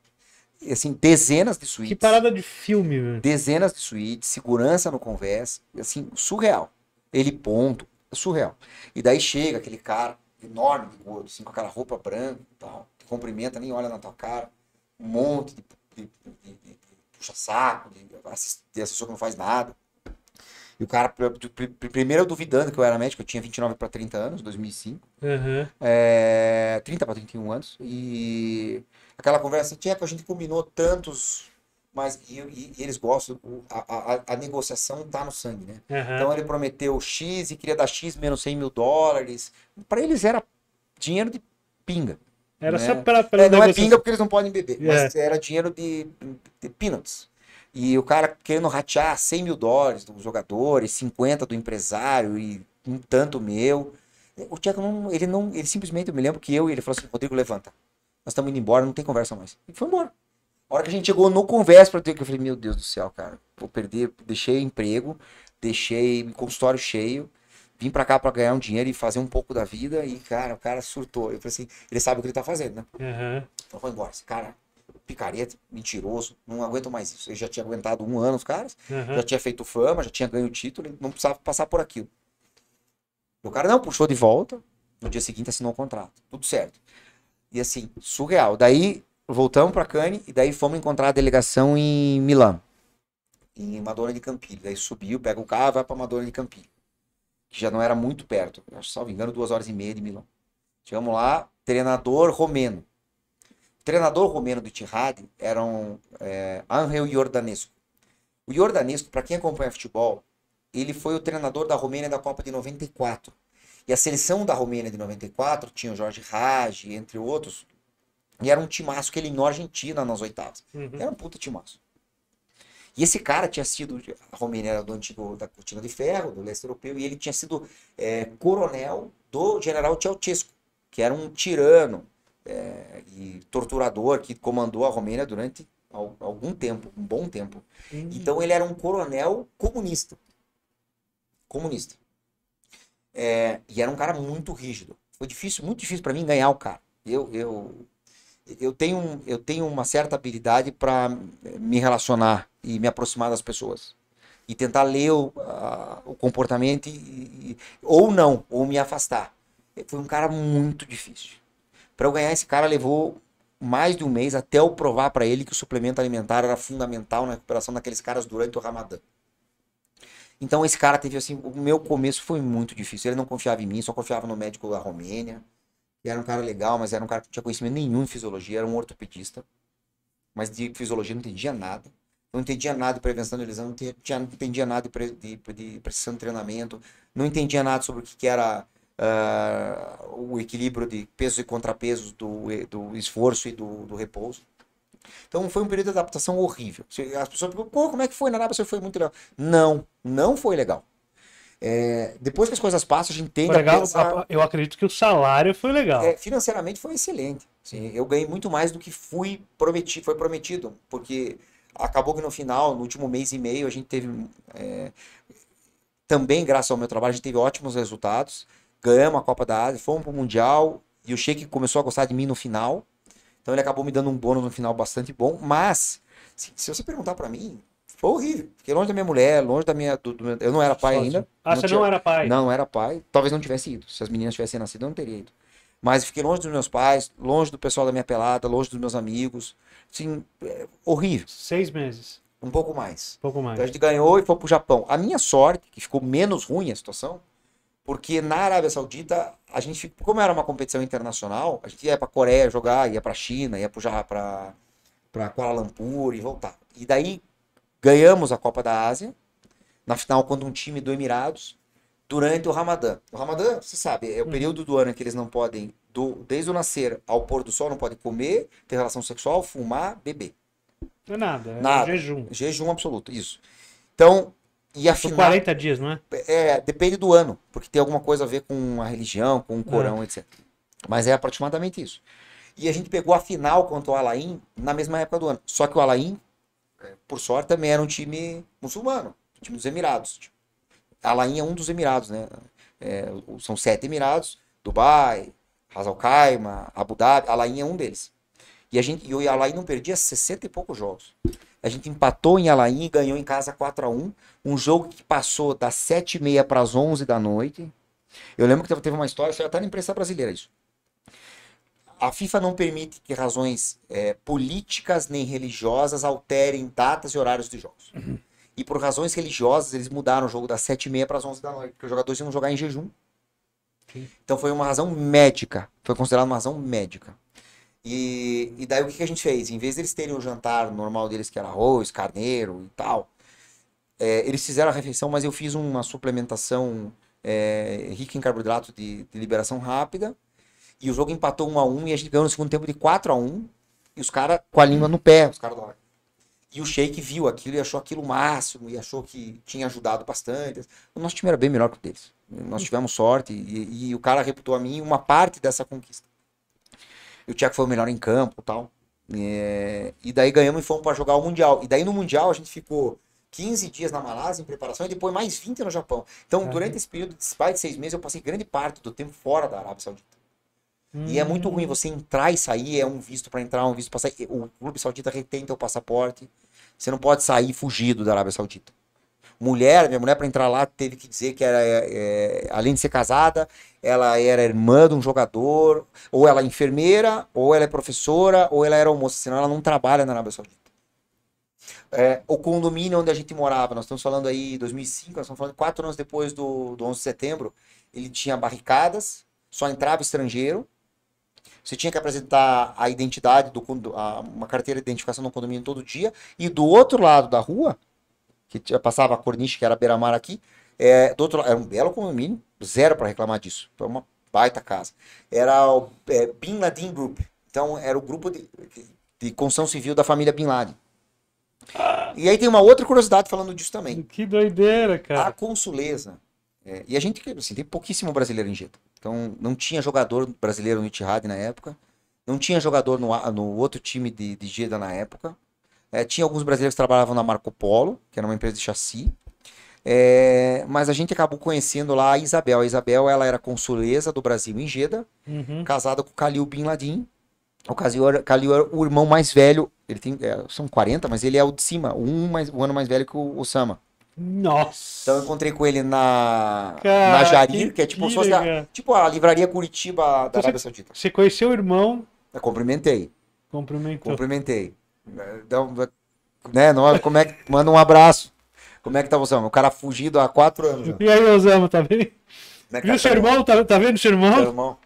Assim, dezenas de suítes. Que parada de filme, velho. Dezenas de suítes, segurança no convés. Assim, surreal. Ele ponto, surreal. E daí chega aquele cara, enorme gordo, assim, com aquela roupa branca e tal. Te cumprimenta, nem olha na tua cara. Um monte de, de, de, de puxa-saco, de, de assessor que não faz nada. E o cara, primeiro eu duvidando que eu era médico, eu tinha 29 para 30 anos, 2005. Uhum. É, 30 para 31 anos. E aquela conversa, assim, tinha que a gente combinou tantos mas e, e, eles gostam, a, a, a negociação está no sangue, né? Uhum. Então ele prometeu X e queria dar X menos 100 mil dólares. Para eles era dinheiro de pinga. Era né? só para. É, não é negociação. é pinga porque eles não podem beber, yeah. mas é. era dinheiro de, de peanuts. E o cara querendo ratear 100 mil dólares do jogador e 50 do empresário e um tanto meu. O Tiago não, ele não, ele simplesmente, eu me lembro que eu e ele falou assim: Rodrigo, levanta. Nós estamos indo embora, não tem conversa mais. E foi embora. A hora que a gente chegou no conversa para ter que eu falei, meu Deus do céu, cara, vou perder, deixei emprego, deixei consultório cheio, vim pra cá pra ganhar um dinheiro e fazer um pouco da vida, e, cara, o cara surtou. Eu falei assim, ele sabe o que ele tá fazendo, né? Uhum. Então foi embora, esse cara, picareta, mentiroso, não aguento mais isso. Eu já tinha aguentado um ano os caras, uhum. já tinha feito fama, já tinha ganho título, não precisava passar por aquilo. O cara não puxou de volta, no dia seguinte assinou o contrato, tudo certo. E assim, surreal. Daí voltamos para Cannes e daí fomos encontrar a delegação em Milão, em Madonna de Campilho. Daí subiu, pega o carro, vai para Madonna de Campilho, que já não era muito perto, salvo engano, duas horas e meia de Milão. Chegamos lá, treinador romeno. O treinador romeno do Tihad era um é, Angel Jordanesco. O Jordanesco, para quem acompanha futebol, ele foi o treinador da Romênia da Copa de 94. E a seleção da Romênia de 94 tinha o Jorge Raj, entre outros, e era um timaço que ele na Argentina nas oitavas. Uhum. Era um puta timaço. E esse cara tinha sido. A Romênia era do antigo da Cortina de Ferro, do leste europeu, e ele tinha sido é, coronel do general Ceausescu, que era um tirano é, e torturador que comandou a Romênia durante algum tempo, um bom tempo. Uhum. Então ele era um coronel comunista. Comunista. É, e era um cara muito rígido. Foi difícil, muito difícil para mim ganhar o cara. Eu, eu eu tenho, eu tenho uma certa habilidade para me relacionar e me aproximar das pessoas. E tentar ler o, o comportamento, e, e, ou não, ou me afastar. Foi um cara muito difícil. Para eu ganhar esse cara, levou mais de um mês até eu provar para ele que o suplemento alimentar era fundamental na recuperação daqueles caras durante o Ramadã. Então esse cara teve assim, o meu começo foi muito difícil. Ele não confiava em mim, só confiava no médico da Romênia era um cara legal, mas era um cara que não tinha conhecimento nenhum em fisiologia, era um ortopedista, mas de fisiologia não entendia nada. Não entendia nada de prevenção de lesão, não entendia, não entendia nada de, de, de precisão de treinamento, não entendia nada sobre o que, que era uh, o equilíbrio de pesos e contrapesos do, do esforço e do, do repouso. Então foi um período de adaptação horrível. As pessoas perguntam, como é que foi na Arábia? Você foi muito legal. Não, não foi legal. É, depois que as coisas passam, a gente entende legal, a pensar... Eu acredito que o salário foi legal. É, financeiramente foi excelente. Sim, eu ganhei muito mais do que fui prometido, foi prometido, porque acabou que no final, no último mês e meio, a gente teve é, também graças ao meu trabalho, a gente teve ótimos resultados. Ganhamos a Copa da Ásia, fomos para o Mundial e o Sheik começou a gostar de mim no final. Então ele acabou me dando um bônus no final bastante bom, mas se, se você perguntar para mim, foi horrível. Fiquei longe da minha mulher, longe da minha. Do, do eu não era pai Sócio. ainda. Ah, não você tinha... não era pai? Não, era pai. Talvez não tivesse ido. Se as meninas tivessem nascido, eu não teria ido. Mas fiquei longe dos meus pais, longe do pessoal da minha pelada, longe dos meus amigos. Assim, é horrível. Seis meses. Um pouco mais. Um pouco mais. Então a gente ganhou e foi pro Japão. A minha sorte, que ficou menos ruim a situação, porque na Arábia Saudita, a gente, como era uma competição internacional, a gente ia pra Coreia jogar, ia pra China, ia pro para pra Kuala Lumpur e voltar. E daí ganhamos a Copa da Ásia, na final contra um time do Emirados, durante o Ramadã. O Ramadã, você sabe, é o hum. período do ano em que eles não podem, do, desde o nascer ao pôr do sol, não podem comer, ter relação sexual, fumar, beber. Não é nada, é nada. jejum. Jejum absoluto, isso. Então, e afinal... final 40 dias, não é? É, depende do ano, porque tem alguma coisa a ver com a religião, com o é. Corão, é. etc. Mas é aproximadamente isso. E a gente pegou a final contra o Alain na mesma época do ano. Só que o Alain é, por sorte, também era um time muçulmano, um time dos Emirados. Tipo. A Lainha é um dos Emirados, né? É, são sete Emirados, Dubai, Ras Al Khaimah, Abu Dhabi, Lainha é um deles. E a gente, eu e Alain não perdia 60 e poucos jogos. A gente empatou em Alain e ganhou em casa 4 a 1 um jogo que passou das 7h30 para as 11 da noite. Eu lembro que teve uma história, já está na imprensa brasileira isso a FIFA não permite que razões é, políticas nem religiosas alterem datas e horários de jogos. Uhum. E por razões religiosas, eles mudaram o jogo das 7h30 para as 11 da noite, porque os jogadores iam jogar em jejum. Sim. Então foi uma razão médica, foi considerada uma razão médica. E, e daí o que, que, a gente fez? Em vez deles terem o jantar normal deles, que era arroz, carneiro e tal, é, eles fizeram a refeição, mas eu fiz uma suplementação é, rica em carboidrato de, de liberação rápida e o jogo empatou 1 a 1 e a gente ganhou no segundo tempo de 4 a 1 E os caras com a língua no pé, os caras do Arsenal. E o Sheik viu aquilo e achou aquilo máximo e achou que tinha ajudado bastante. O nosso time era bem melhor que o deles. Nós tivemos sorte e, e o cara reputou a mim uma parte dessa conquista. E o Thiago foi o melhor em campo tal. É, e daí ganhamos e fomos para jogar o Mundial. E daí no Mundial a gente ficou 15 dias na Malásia em preparação e depois mais 20 no Japão. Então, durante esse período, de seis meses, eu passei grande parte do tempo fora da Arábia Saudita. Hum. E é muito ruim você entrar e sair, é um visto para entrar, um visto para sair. O clube saudita retém teu passaporte. Você não pode sair fugido da Arábia Saudita. Mulher, minha mulher para entrar lá teve que dizer que era, é, é, além de ser casada, ela era irmã de um jogador, ou ela é enfermeira, ou ela é professora, ou ela era almoço, senão ela não trabalha na Arábia Saudita. É, o condomínio onde a gente morava, nós estamos falando aí 2005, nós estamos falando quatro anos depois do, do 11 de setembro, ele tinha barricadas, só entrava estrangeiro, você tinha que apresentar a identidade, do, a, uma carteira de identificação no condomínio todo dia. E do outro lado da rua, que passava a corniche, que era beira-mar aqui, é, do outro era um belo condomínio, zero para reclamar disso. Foi uma baita casa. Era o é, Bin Laden Group. Então, era o grupo de, de construção civil da família Bin Laden. Ah. E aí tem uma outra curiosidade falando disso também. Que doideira, cara. A consuleza. É, e a gente, assim, tem pouquíssimo brasileiro em Geto. Então, não tinha jogador brasileiro no Itihad na época. Não tinha jogador no, no outro time de, de Geda na época. É, tinha alguns brasileiros que trabalhavam na Marco Polo, que era uma empresa de chassi. É, mas a gente acabou conhecendo lá a Isabel. A Isabel ela era consuleza do Brasil em Jeddah, uhum. casada com o Khalil Bin Laden. O Khalil era, Khalil era o irmão mais velho, ele tem, é, são 40, mas ele é o de cima, um, mais, um ano mais velho que o Osama. Nossa! Então eu encontrei com ele na, Cara, na Jarir, que, que é tipo, da, tipo a livraria Curitiba da então, Arábia Saudita. Você conheceu o irmão? Eu cumprimentei. Cumprimentou. Cumprimentei. Então, né, não, como é que, manda um abraço. Como é que tá o Osama? O cara fugido há quatro anos. Né? E aí, Osama, tá bem? Né, Viu seu irmão? Tá, tá vendo seu irmão? Meu irmão.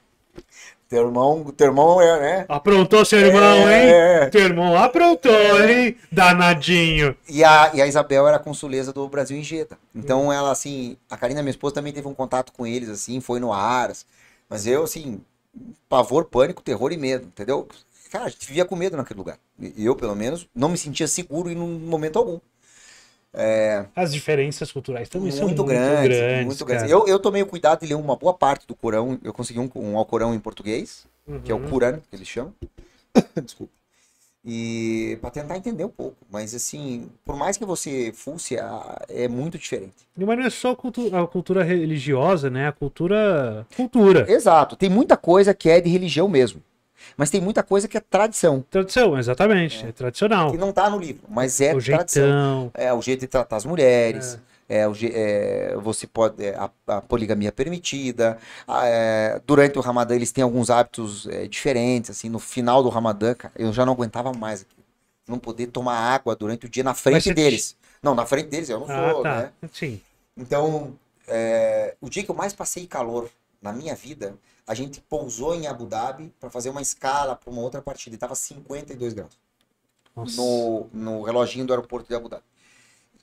Teu irmão, teu irmão é, né? Aprontou seu irmão, é, hein? É. Teu irmão aprontou, é. hein? Danadinho. E a, e a Isabel era consuleza do Brasil em Jeta. Então ela, assim, a Karina, minha esposa, também teve um contato com eles, assim, foi no Aras. Mas eu, assim, pavor, pânico, terror e medo, entendeu? Cara, a gente vivia com medo naquele lugar. Eu, pelo menos, não me sentia seguro em momento algum. É... As diferenças culturais também muito são muito grandes. grandes muito grandes. Eu, eu tomei o cuidado de ler uma boa parte do Corão. Eu consegui um, um Alcorão em português, uhum. que é o Corano, uhum. que eles chamam. [laughs] Desculpa. E para tentar entender um pouco, mas assim, por mais que você fosse é muito diferente. Mas não é só a cultura religiosa, né? A cultura. Cultura. Exato, tem muita coisa que é de religião mesmo. Mas tem muita coisa que é tradição. Tradição, exatamente. É, é tradicional. Que não tá no livro, mas é o tradição. Jeitão. É o jeito de tratar as mulheres. É. É, é, você pode é, a, a, poligamia é permitida é, durante o Ramadã eles têm alguns hábitos é, diferentes assim no final do Ramadã cara, eu já não aguentava mais não poder tomar água durante o dia na frente deles te... não na frente deles eu não ah, sou tá. né? então o dia que eu mais passei calor na minha vida a gente pousou em Abu Dhabi para fazer uma escala para uma outra partida e estava 52 graus no, no reloginho do aeroporto de Abu Dhabi.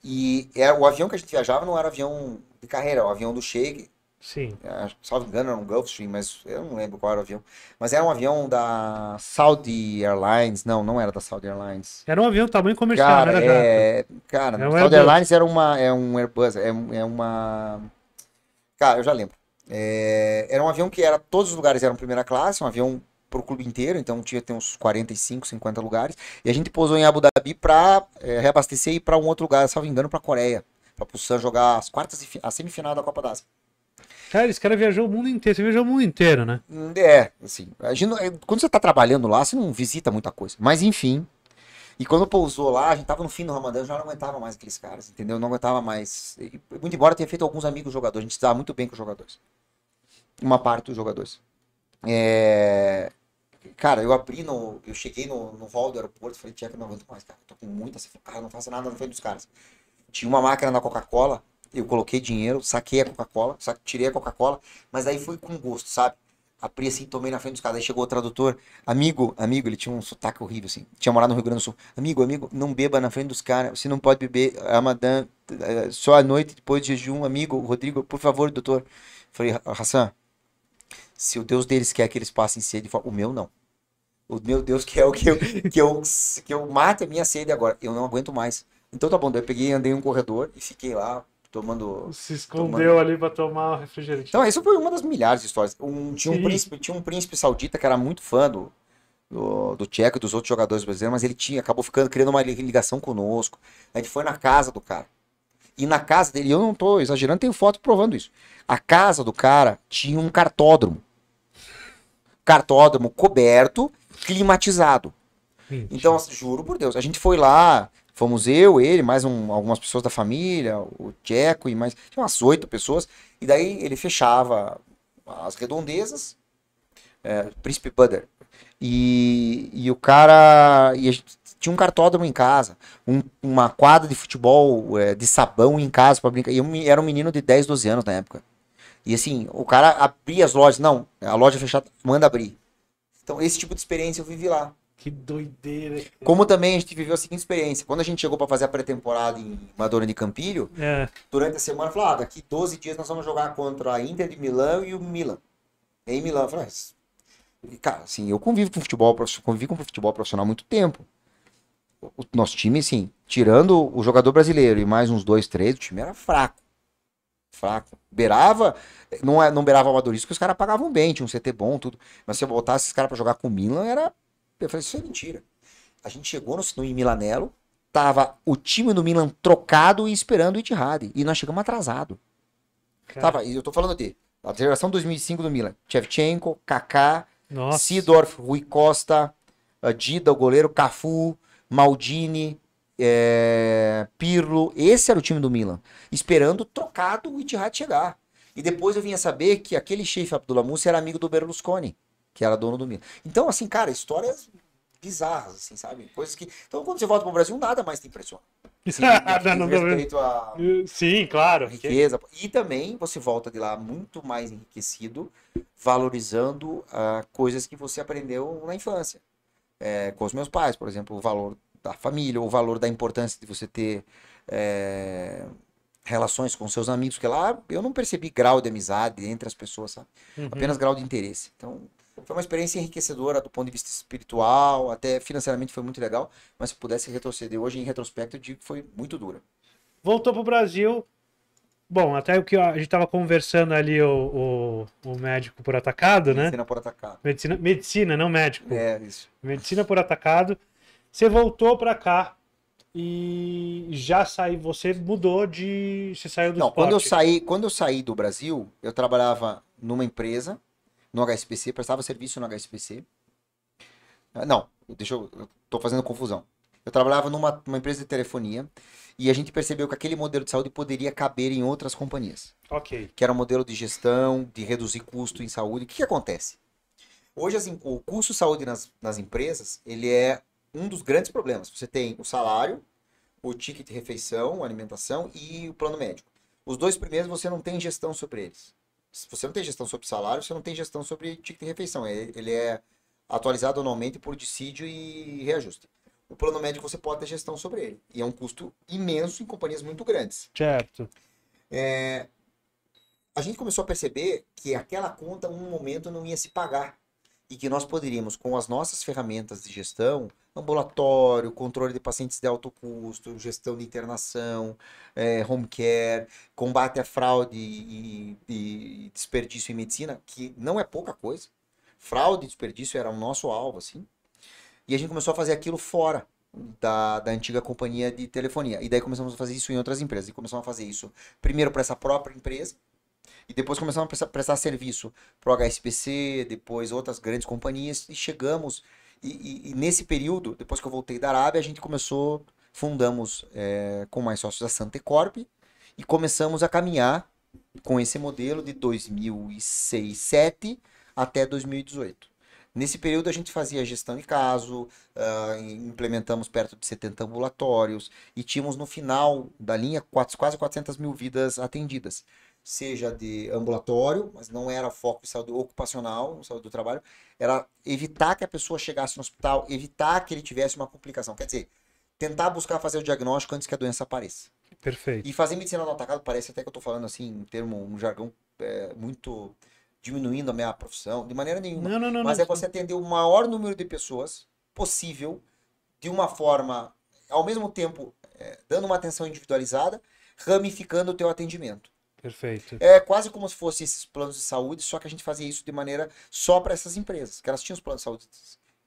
E era, é, o avião que a gente viajava não era avião de carreira, era é o avião do Sheikh. Sim. É, salvo engano, era um Gulfstream, mas eu não lembro qual era o avião. Mas era um avião da Saudi Airlines. Não, não era da Saudi Airlines. Era um avião do tamanho comercial, cara, era é... Cara, é um Saudi Airbus. Airlines era uma, é um Airbus, é, é uma... Cara, eu já lembro. É, era um avião que era. Todos os lugares eram primeira classe, um avião pro clube inteiro, então tinha tem uns 45, 50 lugares. E a gente pousou em Abu Dhabi para é, reabastecer e ir para um outro lugar, salvo engano, para Coreia, para Busan jogar as quartas e a semifinal da Copa da Ásia. Cara, esse cara viajou o mundo inteiro, você viajou o mundo inteiro, né? Hum, é, assim, gente, é, quando você tá trabalhando lá, você não visita muita coisa. Mas enfim, e quando pousou lá, a gente tava no fim do Ramadã, eu já não aguentava mais aqueles caras, entendeu? Não aguentava mais. E, muito embora tenha feito alguns amigos jogadores, a gente estava muito bem com os jogadores uma parte dos jogadores. É... Cara, eu abri no. Eu cheguei no, no hall do aeroporto e falei, Tiago, não aguento mais, cara. Eu tô com muita. Cara, não faço nada na frente dos caras. Tinha uma máquina na Coca-Cola, eu coloquei dinheiro, saquei a Coca-Cola, sa... tirei a Coca-Cola, mas aí foi com gosto, sabe? abri assim, tomei na frente dos caras. Aí chegou o tradutor, amigo, amigo, ele tinha um sotaque horrível, assim. Tinha morado no Rio Grande do Sul. Amigo, amigo, não beba na frente dos caras. Você não pode beber Amadã, eh, só à noite, depois de jejum. Amigo, Rodrigo, por favor, doutor. Falei, Hassan, se o Deus deles quer que eles passem sede, o meu não. O meu Deus quer o que eu, [laughs] que eu, que eu mate a minha sede agora. Eu não aguento mais. Então tá bom, daí eu peguei, andei um corredor e fiquei lá tomando. Se escondeu tomando... ali para tomar refrigerante. Então, isso foi uma das milhares de histórias. Um, tinha, um príncipe, tinha um príncipe saudita que era muito fã do, do, do Tcheco e dos outros jogadores brasileiros, mas ele tinha, acabou ficando criando uma ligação conosco. A gente foi na casa do cara. E na casa dele, eu não estou exagerando, tenho foto provando isso. A casa do cara tinha um cartódromo cartódromo coberto, climatizado. Então, assim, juro por Deus, a gente foi lá, fomos eu, ele, mais um, algumas pessoas da família, o Tcheco e mais, tinha umas oito pessoas, e daí ele fechava as redondezas, é, Príncipe Butter, e, e o cara, e gente, tinha um cartódromo em casa, um, uma quadra de futebol é, de sabão em casa para brincar, e eu era um menino de 10, 12 anos na época. E assim, o cara abria as lojas. Não, a loja é fechada, manda abrir. Então, esse tipo de experiência eu vivi lá. Que doideira. Como também a gente viveu a seguinte experiência. Quando a gente chegou para fazer a pré-temporada em Madonna de Campilho, é. durante a semana, falou, ah, daqui 12 dias nós vamos jogar contra a Inter de Milão e o Milan. Em Milão, eu ah, cara, assim, eu convivo com futebol, convivi com futebol profissional há muito tempo. O nosso time, assim, tirando o jogador brasileiro e mais uns dois, três, o time era fraco fraca. Beirava, não, é, não beirava o amadorismo, que os caras pagavam bem, tinha um CT bom, tudo. Mas se eu botasse esses caras pra jogar com o Milan, era. Eu falei, isso é mentira. A gente chegou no, no Milanello, tava o time do Milan trocado e esperando o Itihad. E nós chegamos atrasado. Cara. Tava, e eu tô falando de a geração 2005 do Milan. Shevchenko, Kaká, Sidorf, Rui Costa, eh, Dida, o goleiro, Cafu, Maldini, é, Pirlo, esse era o time do Milan, esperando trocado o Itihad chegar. E depois eu vinha saber que aquele chefe Abdullah Musa era amigo do Berlusconi, que era dono do Milan. Então, assim, cara, histórias bizarras, assim, sabe? Coisas que. Então, quando você volta pro Brasil, nada mais te impressiona. Assim, [laughs] respeito a... Sim, claro. Riqueza. Que... E também você volta de lá muito mais enriquecido, valorizando uh, coisas que você aprendeu na infância. É, com os meus pais, por exemplo, o valor da família, ou o valor da importância de você ter é, relações com seus amigos, que lá eu não percebi grau de amizade entre as pessoas, sabe? Uhum. Apenas grau de interesse. Então, foi uma experiência enriquecedora do ponto de vista espiritual, até financeiramente foi muito legal, mas se pudesse retroceder hoje, em retrospecto, eu digo que foi muito dura. Voltou para o Brasil. Bom, até o que a gente estava conversando ali, o, o, o, médico por atacado, né? Medicina por atacado. Medicina, medicina não médico. É, isso. Medicina por atacado. Você voltou para cá e já saiu, você mudou de, você saiu do Não, quando eu saí, quando eu saí do Brasil, eu trabalhava numa empresa, no HSPC, prestava serviço no HSPC. Não, deixa eu, Estou tô fazendo confusão. Eu trabalhava numa, empresa de telefonia e a gente percebeu que aquele modelo de saúde poderia caber em outras companhias. Ok. Que era um modelo de gestão, de reduzir custo em saúde. O que, que acontece? Hoje, assim, o custo saúde nas, nas empresas, ele é um dos grandes problemas. Você tem o salário, o ticket de refeição, alimentação e o plano médico. Os dois primeiros você não tem gestão sobre eles. Se você não tem gestão sobre salário, você não tem gestão sobre ticket de refeição. É, ele é atualizado anualmente por dissídio e reajuste. O plano médico você pode ter gestão sobre ele. E é um custo imenso em companhias muito grandes. Certo. É... A gente começou a perceber que aquela conta, um momento, não ia se pagar e que nós poderíamos, com as nossas ferramentas de gestão, ambulatório, controle de pacientes de alto custo, gestão de internação, é, home care, combate à fraude e, e desperdício em medicina, que não é pouca coisa. Fraude e desperdício era o nosso alvo, assim. E a gente começou a fazer aquilo fora da, da antiga companhia de telefonia. E daí começamos a fazer isso em outras empresas. E começamos a fazer isso primeiro para essa própria empresa, e depois começamos a prestar, prestar serviço para o HSBC, depois outras grandes companhias, e chegamos. E, e, e, nesse período, depois que eu voltei da Arábia, a gente começou, fundamos é, com mais sócios a Santecorp e começamos a caminhar com esse modelo de 2006, 2007 até 2018. Nesse período a gente fazia gestão de caso, uh, implementamos perto de 70 ambulatórios e tínhamos no final da linha quase 400 mil vidas atendidas seja de ambulatório, mas não era foco em saúde ocupacional, saúde do trabalho, era evitar que a pessoa chegasse no hospital, evitar que ele tivesse uma complicação. Quer dizer, tentar buscar fazer o diagnóstico antes que a doença apareça. Perfeito. E fazer medicina no atacado parece até que eu estou falando assim, em termo, um jargão é, muito diminuindo a minha profissão, de maneira nenhuma. Não, não, não, mas é você atender o maior número de pessoas possível, de uma forma, ao mesmo tempo, é, dando uma atenção individualizada, ramificando o teu atendimento. Perfeito. É quase como se fossem esses planos de saúde, só que a gente fazia isso de maneira só para essas empresas, que elas tinham os planos de saúde,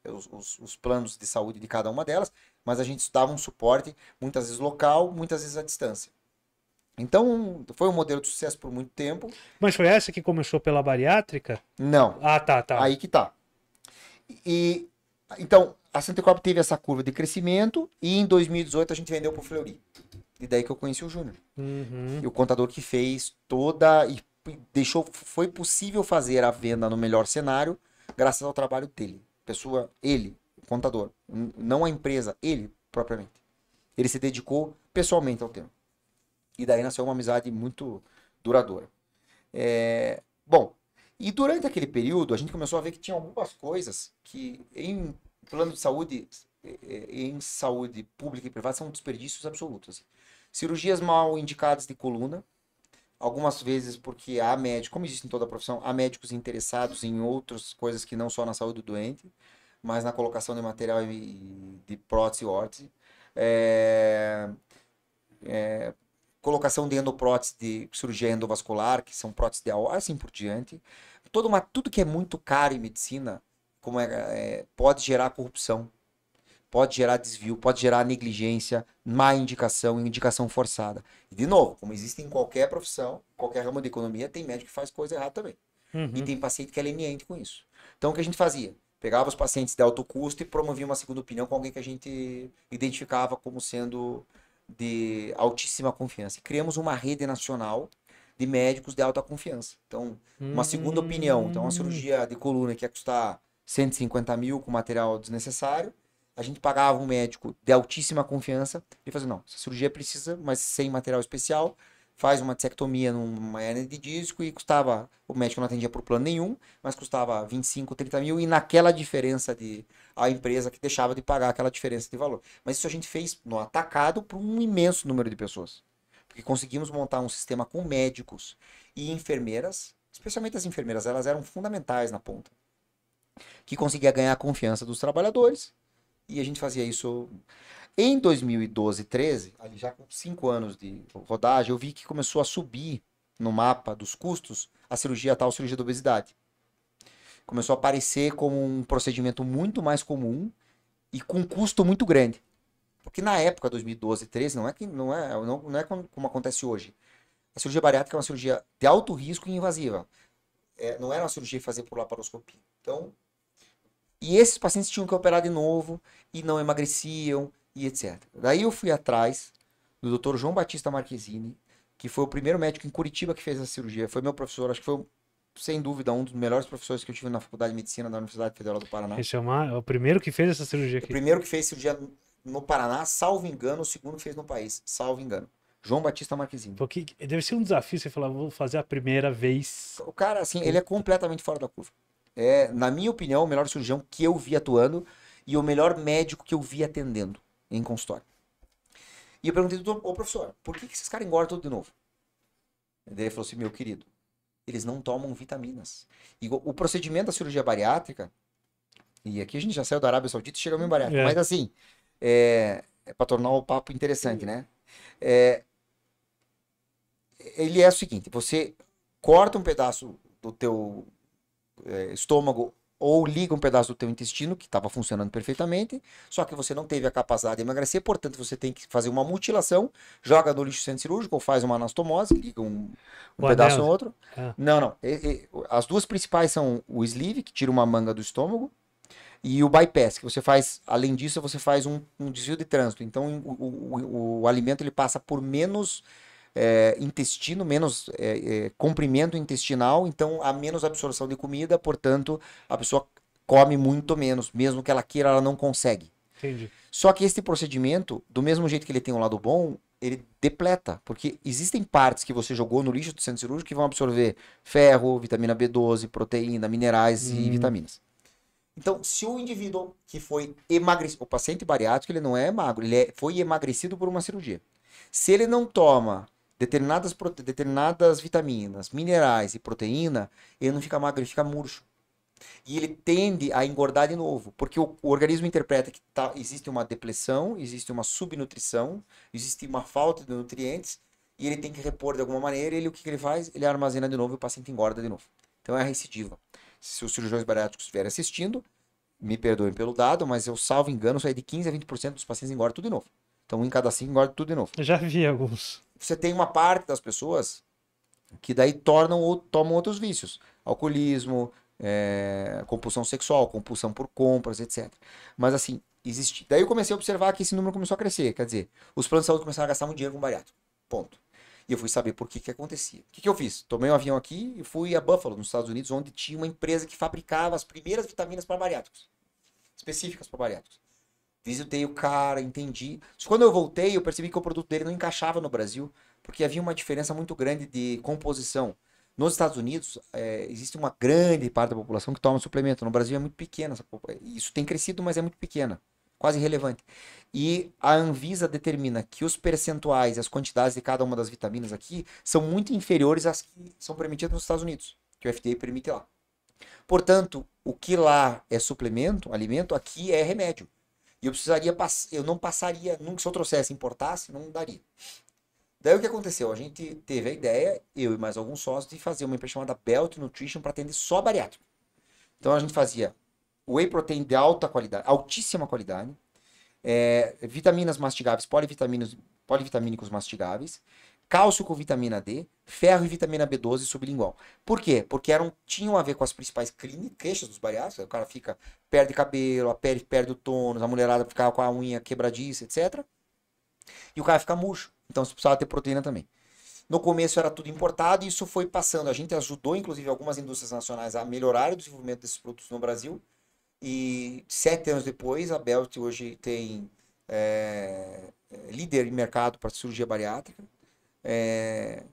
os, os, os, planos de saúde de cada uma delas, mas a gente dava um suporte, muitas vezes local, muitas vezes à distância. Então, foi um modelo de sucesso por muito tempo. Mas foi essa que começou pela bariátrica? Não. Ah, tá, tá. Aí que tá. E, então, a Centecorp teve essa curva de crescimento e em 2018 a gente vendeu para o Fleury. E daí que eu conheci o Júnior. Uhum. E o contador que fez toda e deixou foi possível fazer a venda no melhor cenário graças ao trabalho dele. Pessoa, ele, o contador, não a empresa, ele propriamente. Ele se dedicou pessoalmente ao tema. E daí nasceu uma amizade muito duradoura. É... bom, e durante aquele período a gente começou a ver que tinha algumas coisas que em plano de saúde é, é, em saúde pública e privada são desperdícios absolutos. Assim. Cirurgias mal indicadas de coluna, algumas vezes porque há médicos, como existe em toda a profissão, há médicos interessados em outras coisas que não só na saúde do doente, mas na colocação de material de prótese e órtese. É, é, colocação de endoprótese de cirurgia endovascular, que são próteses de aorta, assim por diante. Todo uma, tudo que é muito caro em medicina como é, é pode gerar corrupção pode gerar desvio, pode gerar negligência, má indicação, indicação forçada. E de novo, como existe em qualquer profissão, qualquer ramo da economia, tem médico que faz coisa errada também. Uhum. E tem paciente que é leniente com isso. Então o que a gente fazia? Pegava os pacientes de alto custo e promovia uma segunda opinião com alguém que a gente identificava como sendo de altíssima confiança. E criamos uma rede nacional de médicos de alta confiança. Então, uma segunda opinião. Então, uma cirurgia de coluna que ia custar 150 mil com material desnecessário, a gente pagava um médico de altíssima confiança. Ele falou assim, não, essa cirurgia precisa, mas sem material especial. Faz uma dissectomia numa hernia de disco e custava. O médico não atendia por plano nenhum, mas custava 25, 30 mil. E naquela diferença de. A empresa que deixava de pagar aquela diferença de valor. Mas isso a gente fez no atacado para um imenso número de pessoas. Porque conseguimos montar um sistema com médicos e enfermeiras, especialmente as enfermeiras, elas eram fundamentais na ponta. Que conseguia ganhar a confiança dos trabalhadores e a gente fazia isso. Em 2012, 13, ali já com 5 anos de rodagem, eu vi que começou a subir no mapa dos custos a cirurgia tal, cirurgia da obesidade. Começou a aparecer como um procedimento muito mais comum e com um custo muito grande. Porque na época, 2012, 13, não é que não é, não, não é como, como acontece hoje. A cirurgia bariátrica é uma cirurgia de alto risco e invasiva. É, não era uma cirurgia fazer por laparoscopia. Então, e esses pacientes tinham que operar de novo e não emagreciam e etc. Daí eu fui atrás do Dr. João Batista Marquezine, que foi o primeiro médico em Curitiba que fez a cirurgia. Foi meu professor, acho que foi sem dúvida, um dos melhores professores que eu tive na Faculdade de Medicina da Universidade Federal do Paraná. Esse é o é primeiro que fez essa cirurgia aqui. O primeiro que fez cirurgia no Paraná, salvo engano, o segundo que fez no país, salvo engano. João Batista Marquezine. Porque deve ser um desafio você falar, vou fazer a primeira vez. O cara, assim, ele é completamente fora da curva é, na minha opinião, o melhor cirurgião que eu vi atuando e o melhor médico que eu vi atendendo em consultório. E eu perguntei, doutor, ô professor, por que, esses caras engordam tudo de novo? E daí ele falou assim, meu querido, eles não tomam vitaminas. E o procedimento da cirurgia bariátrica, e aqui a gente já saiu da Arábia Saudita e chegamos em bariátrica, é. mas assim, é, é para tornar o papo interessante, né? É, ele é o seguinte, você corta um pedaço do teu é, estômago ou liga um pedaço do teu intestino, que estava funcionando perfeitamente, só que você não teve a capacidade de emagrecer, portanto você tem que fazer uma mutilação, joga no lixo centro cirúrgico ou faz uma anastomose, liga um, um pedaço no outro. Ah. Não, não. E, e, as duas principais são o sleeve, que tira uma manga do estômago, e o bypass, que você faz, além disso, você faz um, um desvio de trânsito. Então o, o, o, o alimento ele passa por menos é, intestino, menos é, é, comprimento intestinal, então há menos absorção de comida, portanto, a pessoa come muito menos, mesmo que ela queira, ela não consegue. Entendi. Só que este procedimento, do mesmo jeito que ele tem um lado bom, ele depleta, porque existem partes que você jogou no lixo do centro cirúrgico que vão absorver ferro, vitamina B12, proteína, minerais hum. e vitaminas. Então, se o indivíduo que foi emagrecido, o paciente bariátrico, ele não é magro, ele é, foi emagrecido por uma cirurgia. Se ele não toma determinadas, prote... determinadas vitaminas, minerais e proteína, ele não fica magro, ele fica murcho. E ele tende a engordar de novo, porque o, o organismo interpreta que tá, existe uma depressão, existe uma subnutrição, existe uma falta de nutrientes, e ele tem que repor de alguma maneira, ele o que, que ele faz? Ele armazena de novo e o paciente engorda de novo. Então é a recidiva. Se os cirurgiões bariátricos estiverem assistindo, me perdoem pelo dado, mas eu salvo engano, isso de 15 a 20% dos pacientes engordam tudo de novo. Então um em cada cinco engorda tudo de novo. Eu já vi alguns você tem uma parte das pessoas que daí tornam ou tomam outros vícios. Alcoolismo, é, compulsão sexual, compulsão por compras, etc. Mas assim, existe. Daí eu comecei a observar que esse número começou a crescer. Quer dizer, os planos de saúde começaram a gastar muito dinheiro com bariátrico. Ponto. E eu fui saber por que que acontecia. O que, que eu fiz? Tomei um avião aqui e fui a Buffalo, nos Estados Unidos, onde tinha uma empresa que fabricava as primeiras vitaminas para bariátricos. Específicas para bariátricos. Visitei o cara, entendi. Quando eu voltei, eu percebi que o produto dele não encaixava no Brasil, porque havia uma diferença muito grande de composição. Nos Estados Unidos, é, existe uma grande parte da população que toma suplemento. No Brasil é muito pequena. Isso tem crescido, mas é muito pequena. Quase irrelevante. E a Anvisa determina que os percentuais, as quantidades de cada uma das vitaminas aqui, são muito inferiores às que são permitidas nos Estados Unidos, que o FDA permite lá. Portanto, o que lá é suplemento, alimento, aqui é remédio. E eu precisaria eu não passaria, nunca se eu trouxesse, importasse, não daria. Daí o que aconteceu? A gente teve a ideia, eu e mais alguns sócios, de fazer uma empresa chamada Belt Nutrition para atender só bariátrico. Então a gente fazia whey protein de alta qualidade, altíssima qualidade, é, vitaminas mastigáveis, polivitaminos, polivitamínicos mastigáveis, cálcio com vitamina D, ferro e vitamina B12 sublingual. Por quê? Porque eram, tinham a ver com as principais queixas dos bariátricos. O cara fica, perde cabelo, a pele perde o tônus, a mulherada ficava com a unha quebradiça, etc. E o cara fica murcho. Então você precisava ter proteína também. No começo era tudo importado e isso foi passando. A gente ajudou, inclusive, algumas indústrias nacionais a melhorar o desenvolvimento desses produtos no Brasil. E sete anos depois, a Belt hoje tem é, líder em mercado para cirurgia bariátrica é,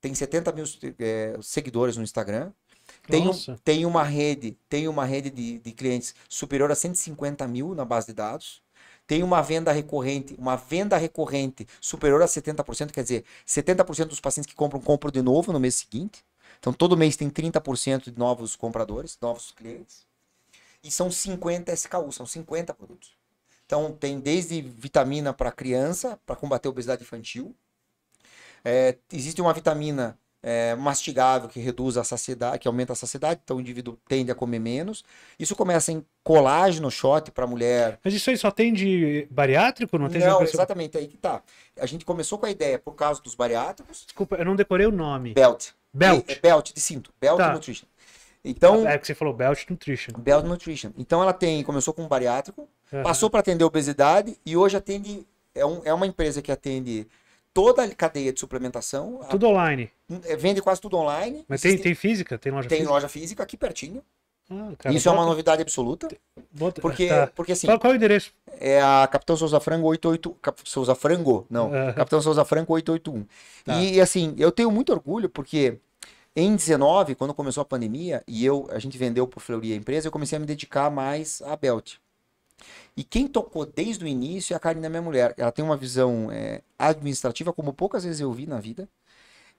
tem 70 mil é, seguidores no Instagram. Tem, tem uma rede, tem uma rede de, de clientes superior a 150 mil na base de dados. Tem uma venda recorrente, uma venda recorrente superior a 70%, quer dizer, 70% dos pacientes que compram compram de novo no mês seguinte. Então, todo mês tem 30% de novos compradores, novos clientes. E são 50 SKU, são 50 produtos. Então, tem desde vitamina para criança, para combater a obesidade infantil, é, existe uma vitamina é, mastigável que reduz a saciedade, que aumenta a saciedade, então o indivíduo tende a comer menos. Isso começa em colágeno shot para mulher. Mas isso aí só tem de bariátrico, não tem Não, pessoa... exatamente aí que tá. A gente começou com a ideia por causa dos bariátricos. Desculpa, eu não decorei o nome. Belt. Belt. É, é belt de cinto, Belt tá. Nutrition. Então, é, é que você falou Belt Nutrition. Belt Nutrition. Então ela tem, começou com bariátrico, uhum. passou para atender obesidade e hoje atende é, um, é uma empresa que atende toda a cadeia de suplementação. Tudo a... online. Hum, é, vende quase tudo online. Mas tem, tem física? Tem loja tem física? Tem loja física aqui pertinho. Ah, cara, Isso bota... é uma novidade absoluta. Bota... Porque, tá. porque assim. Qual, qual, é o endereço? É a Capitão Souza Frango 88. Cap... Souza Frango? Não. Capitão Souza Frango 881. Tá. E assim, eu tenho muito orgulho porque em 19, quando começou a pandemia, e eu a gente vendeu por Fleuria a empresa, eu comecei a me dedicar mais à Belt. E quem tocou desde o início é a Karina, minha mulher. Ela tem uma visão é, administrativa como poucas vezes eu vi na vida.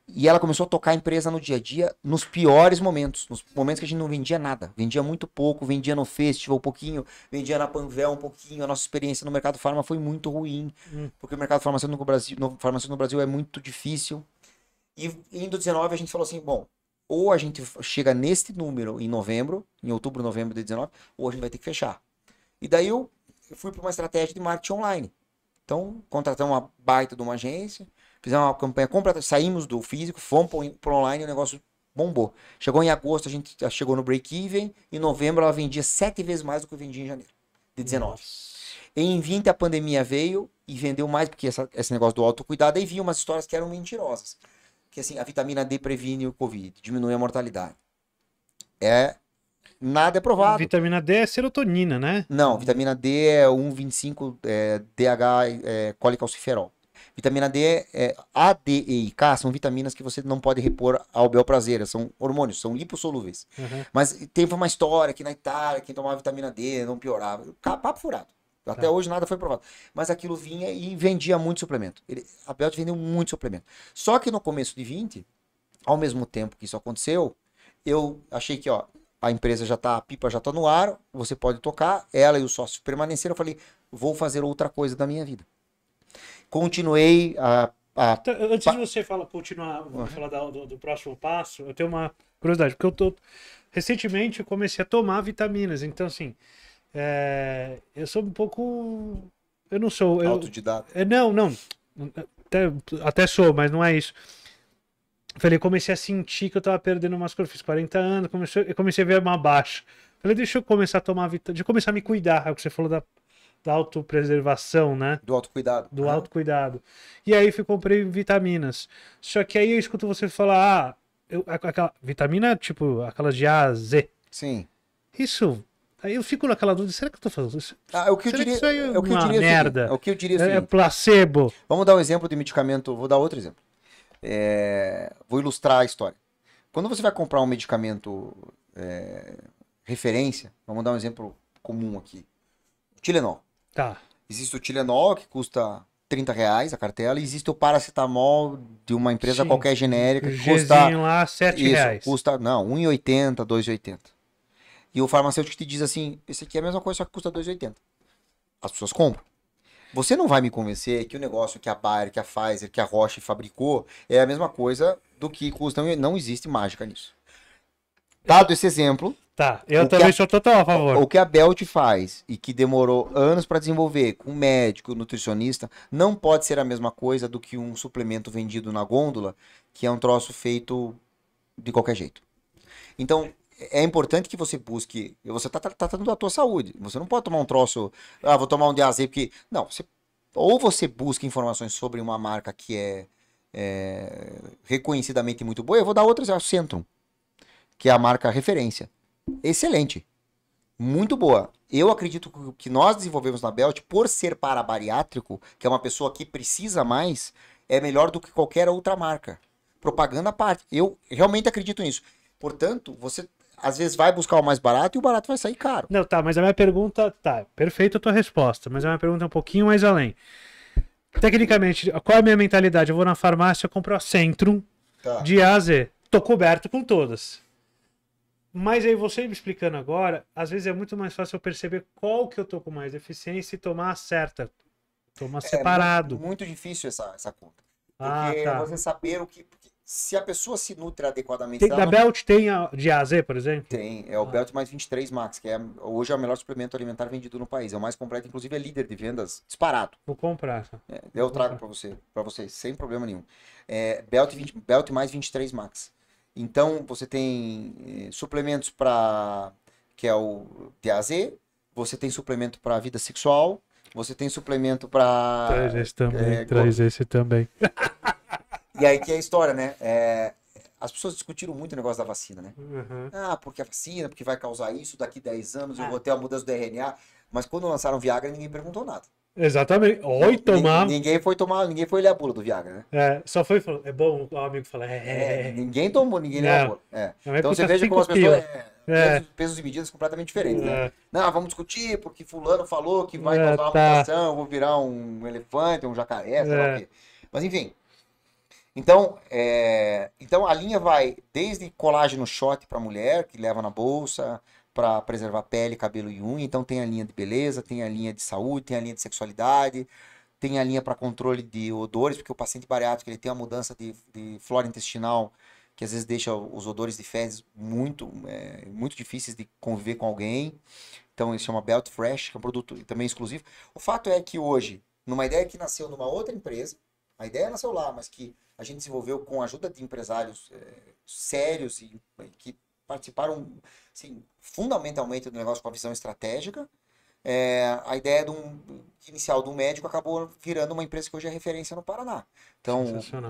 E ela começou a tocar a empresa no dia a dia, nos piores momentos, nos momentos que a gente não vendia nada. Vendia muito pouco, vendia no festival um pouquinho, vendia na Panvel um pouquinho. A nossa experiência no mercado farma foi muito ruim, hum. porque o mercado farmacêutico no Brasil, no, farmacêutico no Brasil é muito difícil. E indo 19, a gente falou assim: bom, ou a gente chega neste número em novembro, em outubro, novembro de 19, ou a gente vai ter que fechar. E daí eu fui para uma estratégia de marketing online. Então, contratamos uma baita de uma agência, fizemos uma campanha completa, saímos do físico, fomos para online e o negócio bombou. Chegou em agosto, a gente chegou no break-even, em novembro ela vendia sete vezes mais do que vendia em janeiro, de 19. Nossa. Em 20 a pandemia veio e vendeu mais, porque essa, esse negócio do autocuidado, aí vinha umas histórias que eram mentirosas. Que assim, a vitamina D previne o Covid, diminui a mortalidade. É nada é provado. Vitamina D é serotonina, né? Não, vitamina D é 1,25 é, DH é, colicalciferol. Vitamina D, é, A, D e K são vitaminas que você não pode repor ao bel prazer, são hormônios, são lipossolúveis. Uhum. Mas teve uma história que na Itália, quem tomava vitamina D não piorava. Papo furado. Tá. Até tá. hoje nada foi provado. Mas aquilo vinha e vendia muito suplemento. Ele, a Belt vendeu muito suplemento. Só que no começo de 20, ao mesmo tempo que isso aconteceu, eu achei que, ó, a empresa já tá, a pipa já tá no ar, você pode tocar. Ela e o sócio permaneceram. Eu falei, vou fazer outra coisa da minha vida. Continuei a. a então, antes pa... de você falar, continuar, uhum. falar do, do, próximo passo, eu tenho uma curiosidade, porque eu tô. Recentemente eu comecei a tomar vitaminas, então assim. É... eu sou um pouco. Eu não sou. Eu... Autodidata. É, não, não. Até, até sou, mas não é isso. Falei, comecei a sentir que eu tava perdendo umas coisas. Fiz 40 anos, comecei, eu comecei a ver uma baixa. Falei, deixa eu começar a tomar vitamina, deixa eu começar a me cuidar. É o que você falou da, da autopreservação, né? Do autocuidado. Do ah. autocuidado. E aí fui, comprei vitaminas. Só que aí eu escuto você falar, ah, eu, aquela, vitamina, tipo, aquela de A a Z. Sim. Isso Aí eu fico naquela dúvida, será que eu tô fazendo isso? Ah, o que eu diria, que isso aí é, é o que eu diria é merda? Assim, é o que eu diria assim, É, é, é placebo. Vamos dar um exemplo de medicamento, vou dar outro exemplo. É, vou ilustrar a história. Quando você vai comprar um medicamento é, referência, vamos dar um exemplo comum aqui. O Tilenol. Tá. Existe o Tilenol, que custa 30 reais a cartela, e existe o paracetamol de uma empresa Sim. qualquer genérica, que custa... lá, 7 isso, reais. custa, não, 1,80, 2,80. E o farmacêutico te diz assim, esse aqui é a mesma coisa, só que custa 2,80. As pessoas compram. Você não vai me convencer que o negócio que a Bayer, que a Pfizer, que a Roche fabricou é a mesma coisa do que custa. Não, existe mágica nisso. Dado esse exemplo. Tá, eu também a, sou total a favor. O que a Belt faz e que demorou anos para desenvolver com médico, nutricionista, não pode ser a mesma coisa do que um suplemento vendido na gôndola, que é um troço feito de qualquer jeito. Então, é importante que você busque. Você está tá tratando da tua saúde. Você não pode tomar um troço. Ah, vou tomar um DAZ porque. Não, você, ou você busca informações sobre uma marca que é, é reconhecidamente muito boa. Eu vou dar outras, é o Centrum, que é a marca referência. Excelente. Muito boa. Eu acredito que nós desenvolvemos na Belt, por ser para bariátrico, que é uma pessoa que precisa mais, é melhor do que qualquer outra marca. Propaganda à parte. Eu realmente acredito nisso. Portanto, você às vezes vai buscar o mais barato e o barato vai sair caro. Não, tá, mas a minha pergunta, tá, perfeita a tua resposta, mas é a minha pergunta é um pouquinho mais além. Tecnicamente, qual é a minha mentalidade? Eu vou na farmácia, compro a Centrum tá. de A a Z. Tô coberto com todas. Mas aí você me explicando agora, às vezes é muito mais fácil eu perceber qual que eu tô com mais deficiência e tomar a certa. Tomar é, separado. Muito, muito difícil essa, essa conta. Ah, Porque ah, tá. você saber o que se a pessoa se nutre adequadamente. Tem, da não... Belt tem a, de AZ, por exemplo? Tem, é o ah. Belt mais 23 Max, que é hoje é o melhor suplemento alimentar vendido no país. É o mais completo, inclusive é líder de vendas disparado. Vou comprar. É, eu trago para você, para você, sem problema nenhum. É, Belt, 20, Belt mais 23 Max. Então, você tem eh, suplementos para. que é o DAZ você tem suplemento para vida sexual, você tem suplemento para. Traz esse também, é, traz esse também. [laughs] E aí que é a história, né? É, as pessoas discutiram muito o negócio da vacina, né? Uhum. Ah, porque a vacina, porque vai causar isso, daqui 10 anos eu é. vou ter a mudança do RNA. Mas quando lançaram Viagra, ninguém perguntou nada. Exatamente. Oi, tomar. Ninguém, foi tomar, ninguém foi ler a bula do Viagra, né? É, só foi falando. É bom o amigo falar. É, é, é, ninguém tomou, ninguém leu é. a bula. É. é então você veja como as pessoas. Pesos, pesos e medidas completamente diferentes, né? Não, ah, vamos discutir, porque fulano falou que vai causar uma tá. mutação, vou virar um elefante, um jacaré, sei lá o quê. Mas enfim, então, é, então a linha vai desde colágeno shot para mulher, que leva na bolsa, para preservar pele, cabelo e unha. Então tem a linha de beleza, tem a linha de saúde, tem a linha de sexualidade, tem a linha para controle de odores, porque o paciente bariátrico ele tem uma mudança de, de flora intestinal que às vezes deixa os odores de fezes muito, é, muito difíceis de conviver com alguém. Então ele chama Belt Fresh, que é um produto também exclusivo. O fato é que hoje, numa ideia que nasceu numa outra empresa, a ideia nasceu lá, mas que a gente desenvolveu com a ajuda de empresários é, sérios e, que participaram assim, fundamentalmente do negócio com a visão estratégica. É, a ideia de um, inicial de um médico acabou virando uma empresa que hoje é referência no Paraná. Então,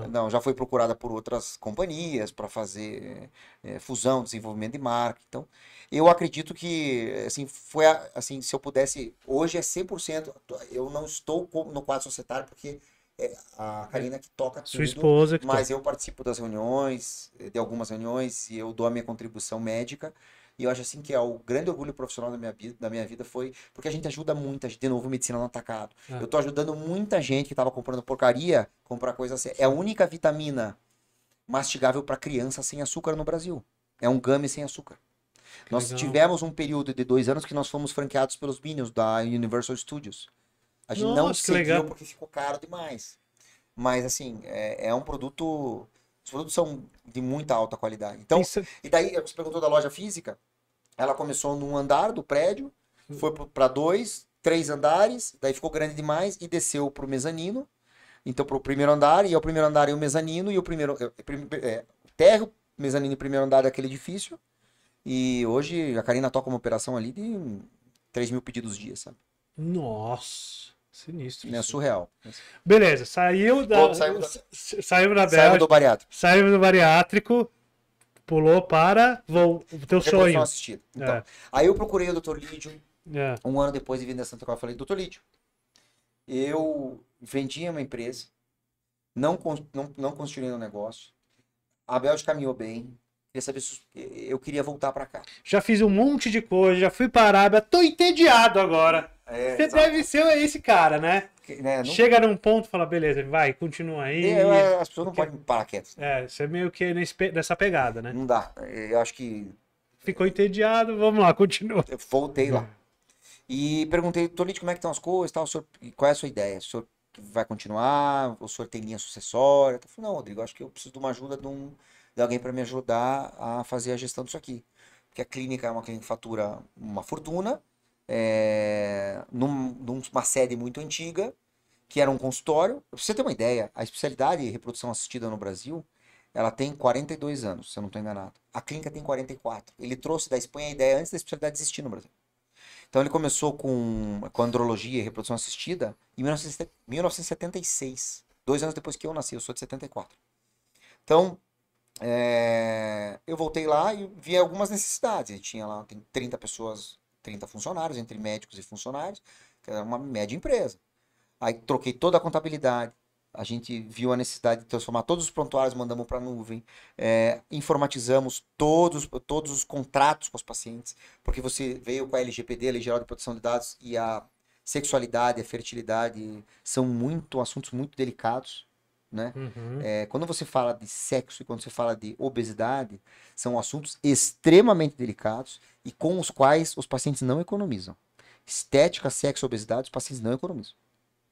não, já foi procurada por outras companhias para fazer é, fusão, desenvolvimento de marca. Então, eu acredito que, assim, foi a, assim, se eu pudesse, hoje é 100%, eu não estou no quadro societário porque é a Karina que toca tudo. Sua esposa que Mas eu participo das reuniões, eh, de algumas reuniões, e eu dou a minha contribuição médica. E eu acho assim que é o grande orgulho profissional da minha vida, da minha vida foi porque a gente ajuda muita gente, de novo, medicina no atacado. É. Eu tô ajudando muita gente que estava comprando porcaria, comprar coisa assim. É a única vitamina mastigável para criança sem açúcar no Brasil. É um game sem açúcar. Que nós legal. tivemos um período de dois anos que nós fomos franqueados pelos Minions da Universal Studios. A gente Nossa, não seguiu porque ficou caro demais. Mas, assim, é, é um produto. Os produtos são de muita alta qualidade. Então, Isso... É e daí, você perguntou da loja física. Ela começou num andar do prédio, hum. foi para dois, três andares, daí ficou grande demais e desceu para o mezanino. Então, para é o primeiro andar, e o primeiro andar e o mezanino, e o primeiro. É, é mezanino e primeiro andar daquele edifício. E hoje a Karina toca uma operação ali de 3 mil pedidos dia, sabe? Nossa! Sinistro. É surreal. Beleza, saiu da. saiu da... Saiu Saiu do bariátrico. Saiu do bariátrico, pulou para vou, o teu Depois sonho. Então, é. Aí eu procurei o Dr. Lídio. É. Um ano depois de vir da Santa Cruz, eu falei, Dr. Lídio, eu vendi uma empresa, não, não, não construí um negócio. A Bélgica caminhou bem, queria saber se eu queria voltar para cá. Já fiz um monte de coisa, já fui parar, tô entediado agora. É, você deve ser esse cara, né? né? não... Chega num ponto e fala, beleza, vai, continua aí. eu, é, é, as pessoas não porque... podem parar quietas. É, você é meio que nessa pegada, né? Não dá. Eu acho que. Ficou entediado, vamos lá, continua. Eu voltei lá. E perguntei, Tolite, como é que estão as coisas tal, senhor, qual é a sua ideia? O senhor vai continuar? O senhor tem linha sucessória? Eu falei, não, Rodrigo, acho que eu preciso de uma ajuda de, um, de alguém para me ajudar a fazer a gestão disso aqui. Porque a clínica é uma clínica que fatura uma fortuna, é, num, numa sede muito antiga, que era um consultório. Pra você ter uma ideia, a especialidade de reprodução assistida no Brasil, ela tem 42 anos, se eu não estou enganado. A clínica tem 44. Ele trouxe da Espanha a ideia antes da especialidade existir no Brasil. Então ele começou com, com andrologia e reprodução assistida em 1976, dois anos depois que eu nasci, eu sou de 74. Então, é, eu voltei lá e vi algumas necessidades. tinha lá 30 pessoas 30 funcionários, entre médicos e funcionários, que era uma média empresa. Aí troquei toda a contabilidade, a gente viu a necessidade de transformar todos os prontuários, mandamos para a nuvem, é, informatizamos todos, todos os contratos com os pacientes, porque você veio com a LGPD, a Lei Geral de Proteção de Dados, e a sexualidade, a fertilidade são muito assuntos muito delicados. Né? Uhum. É, quando você fala de sexo e quando você fala de obesidade, são assuntos extremamente delicados e com os quais os pacientes não economizam. Estética, sexo, obesidade, os pacientes não economizam.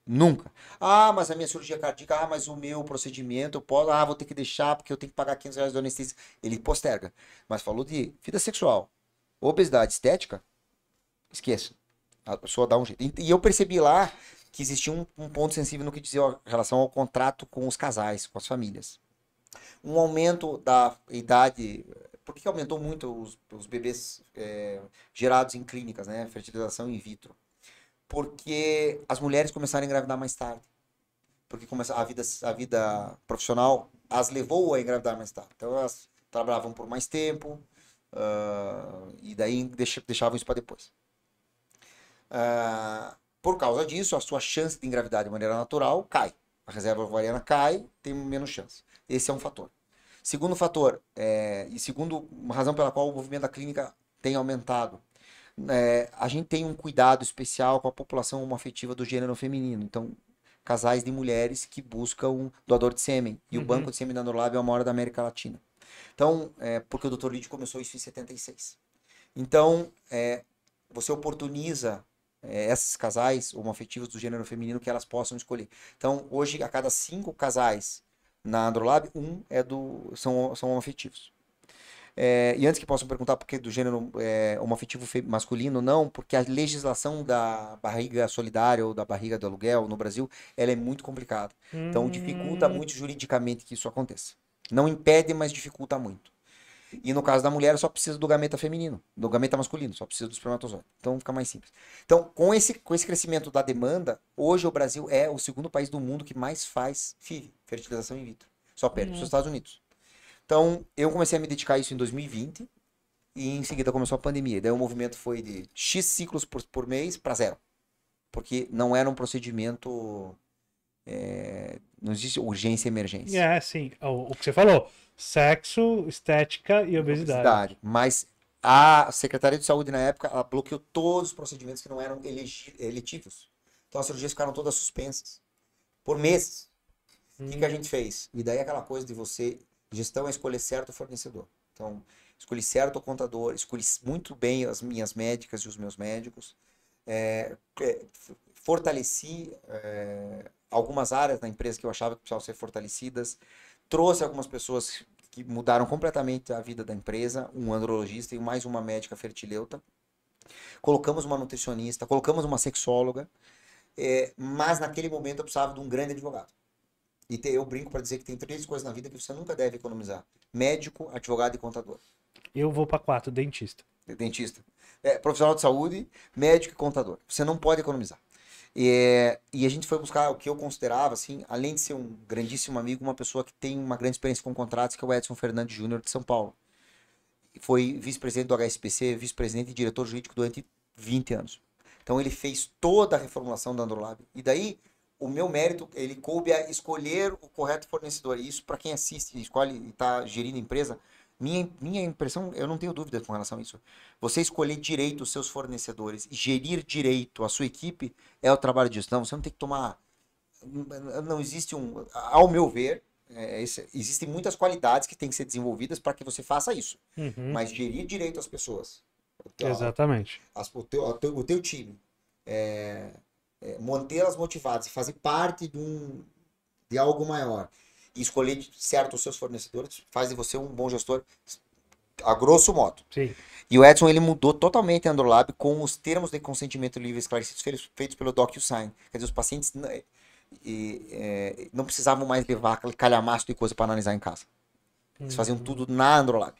Nunca. Ah, mas a minha cirurgia cardíaca, ah, mas o meu procedimento, eu posso, ah, vou ter que deixar porque eu tenho que pagar 500 reais de anestesia. Ele posterga. Mas falou de vida sexual, obesidade estética, esqueça. A pessoa dá um jeito. E eu percebi lá que existia um, um ponto sensível no que dizia em relação ao contrato com os casais, com as famílias. Um aumento da idade porque aumentou muito os, os bebês é, gerados em clínicas, né? Fertilização in vitro. Porque as mulheres começaram a engravidar mais tarde. Porque a vida, a vida profissional as levou a engravidar mais tarde. Então elas trabalhavam por mais tempo uh, e daí deixavam isso para depois. Uh, por causa disso, a sua chance de engravidar de maneira natural cai. A reserva ovariana cai, tem menos chance. Esse é um fator. Segundo fator, é, e segundo razão pela qual o movimento da clínica tem aumentado, é, a gente tem um cuidado especial com a população homoafetiva do gênero feminino. Então, casais de mulheres que buscam doador de sêmen. E uhum. o banco de sêmen da Norlab é uma hora da América Latina. Então, é, porque o Dr. Lídio começou isso em 76. Então, é, você oportuniza eh, esses casais homoafetivos do gênero feminino que elas possam escolher. Então, hoje, a cada cinco casais na Androlab, um é do são, são homoafetivos. É, e antes que possam perguntar por que do gênero é, homoafetivo masculino, não, porque a legislação da barriga solidária ou da barriga do aluguel no Brasil, ela é muito complicada. Então, dificulta hum. muito juridicamente que isso aconteça. Não impede, mas dificulta muito. E no caso da mulher, só precisa do gameta feminino, do gameta masculino, só precisa do espermatozoide. Então fica mais simples. Então, com esse, com esse crescimento da demanda, hoje o Brasil é o segundo país do mundo que mais faz FIV, fertilização in vitro. Só perde dos uhum. Estados Unidos. Então, eu comecei a me dedicar a isso em 2020 e em seguida começou a pandemia. Daí o movimento foi de X ciclos por, por mês para zero. Porque não era um procedimento é, não existe urgência e emergência. É, sim. O, o, que você falou: sexo, estética e obesidade. obesidade. Mas a Secretaria de Saúde, na época, ela bloqueou todos os procedimentos que não eram eletivos. Então as cirurgias ficaram todas suspensas por meses. O hum. que, que, a hum. gente fez? E daí aquela coisa de você, gestão é escolher certo o fornecedor. Então, escolhi certo o contador, escolhi muito bem as minhas médicas e os meus médicos, é, é fortaleci é, algumas áreas da empresa que eu achava que precisavam ser fortalecidas. Trouxe algumas pessoas que mudaram completamente a vida da empresa, um andrologista e mais uma médica fertileuta. Colocamos uma nutricionista, colocamos uma sexóloga, é, mas naquele momento eu precisava de um grande advogado. E te, eu brinco para dizer que tem três coisas na vida que você nunca deve economizar: médico, advogado e contador. Eu vou para quatro: dentista. Dentista. É, profissional de saúde, médico e contador. Você não pode economizar. E, e a gente foi buscar o que eu considerava, assim, além de ser um grandíssimo amigo, uma pessoa que tem uma grande experiência com contratos, que é o Edson Fernandes Júnior de São Paulo. Foi vice-presidente do HSPC, vice-presidente e diretor jurídico durante 20 anos. Então ele fez toda a reformulação da Androlab. E daí, o meu mérito, ele coube a escolher o correto fornecedor. E isso, para quem assiste, escolhe e está gerindo a empresa, minha, minha impressão, eu não tenho dúvida com relação a isso. Você escolher direito os seus fornecedores e gerir direito a sua equipe é o trabalho disso. Não, você não tem que tomar. Não existe um. Ao meu ver, é, existem muitas qualidades que têm que ser desenvolvidas para que você faça isso. Uhum. Mas gerir direito as pessoas. Teu, Exatamente. As, o, teu, o, teu, o teu time. É, é, mantê-las motivadas e fazer parte de, um, de algo maior e escolher certo os seus fornecedores faz de você um bom gestor a grosso modo. Sim. E o Edson ele mudou totalmente a Androlab com os termos de consentimento livre esclarecidos feitos pelo DocuSign. Quer dizer, os pacientes eh, e, é, não precisavam mais levar aquele calhamaço de coisa para analisar em casa. Eles uhum. faziam tudo na Androlab.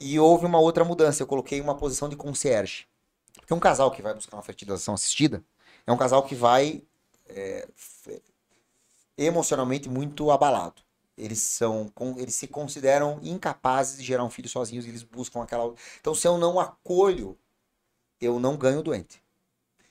E houve uma outra mudança. Eu coloquei uma posição de concierge. Porque um casal que vai buscar uma fertilização assistida é um casal que vai é, emocionalmente muito abalado. Eles são, eles se consideram incapazes de gerar um filho sozinhos, eles buscam aquela. Então, se eu não acolho, eu não ganho o doente.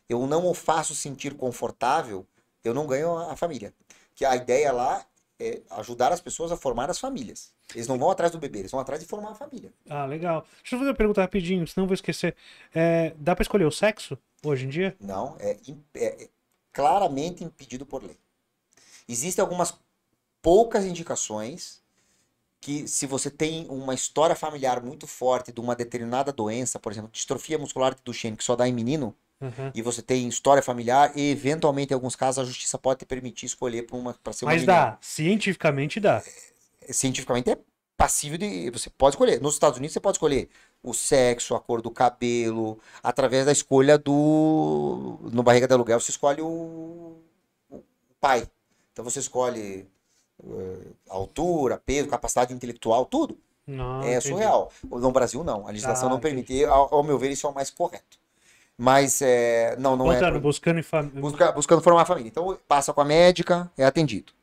Eu não o faço sentir confortável, eu não ganho a família. Que a ideia lá é ajudar as pessoas a formar as famílias. Eles não vão atrás do bebê, eles vão atrás de formar a família. Ah, legal. Deixa eu fazer uma pergunta rapidinho, senão eu vou esquecer. É, dá para escolher o sexo hoje em dia? Não, é, é, é claramente impedido por lei. Existem algumas poucas indicações que se você tem uma história familiar muito forte de uma determinada doença, por exemplo, distrofia muscular de Duchenne, que só dá em menino, uhum. e você tem história familiar, e eventualmente em alguns casos a justiça pode te permitir escolher para ser uma Mas menina. dá, cientificamente dá. É, cientificamente é passível de você pode escolher. Nos Estados Unidos você pode escolher o sexo, a cor do cabelo, através da escolha do no barriga de aluguel você escolhe o, o pai. Então você escolhe uh, altura, peso, capacidade intelectual, tudo. Não, ah, é entendi. surreal. No Brasil, não. A legislação ah, não permite. E, ao, ao, meu ver, isso é o mais correto. Mas, é, não, não é. Buscando, fam... Busca, buscando formar a família. Então, passa com a médica, é atendido.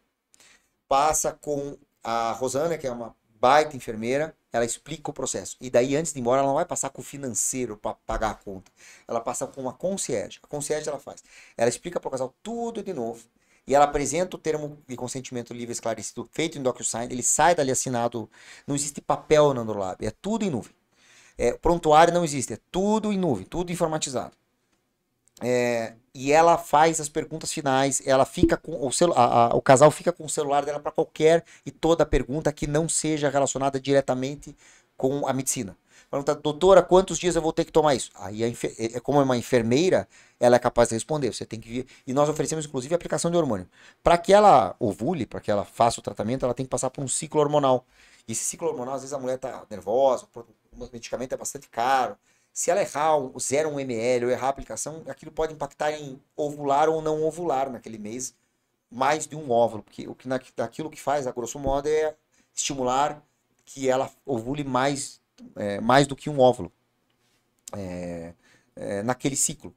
Passa com a Rosana, que é uma baita enfermeira, ela explica o processo. E daí, antes de ir embora, ela não vai passar com o financeiro para pagar a conta. Ela passa com uma concierge. A concierge ela faz. Ela explica para o casal tudo de novo e ela apresenta o termo de consentimento livre esclarecido feito em DocuSign, ele sai dali assinado, não existe papel no Androlab, é tudo em nuvem. É, prontuário não existe, é tudo em nuvem, tudo informatizado. É, e ela faz as perguntas finais, ela fica com o, o casal fica com o celular dela para qualquer e toda pergunta que não seja relacionada diretamente com a medicina. Pergunta, doutora, quantos dias eu vou ter que tomar isso? Aí, a, é, é como é uma enfermeira, ela é capaz de responder. Você tem que vir. E nós oferecemos, inclusive, aplicação de hormônio. Para que ela ovule, para que ela faça o tratamento, ela tem que passar por um ciclo hormonal. E esse ciclo hormonal, às vezes, a mulher está nervosa, o medicamento é bastante caro. Se ela errar 0,1 ml ou errar a aplicação, aquilo pode impactar em ovular ou não ovular naquele mês mais de um óvulo, porque o que naquilo que faz, a grosso modo, é estimular que ela ovule mais, é, mais do que um óvulo é, é, naquele ciclo.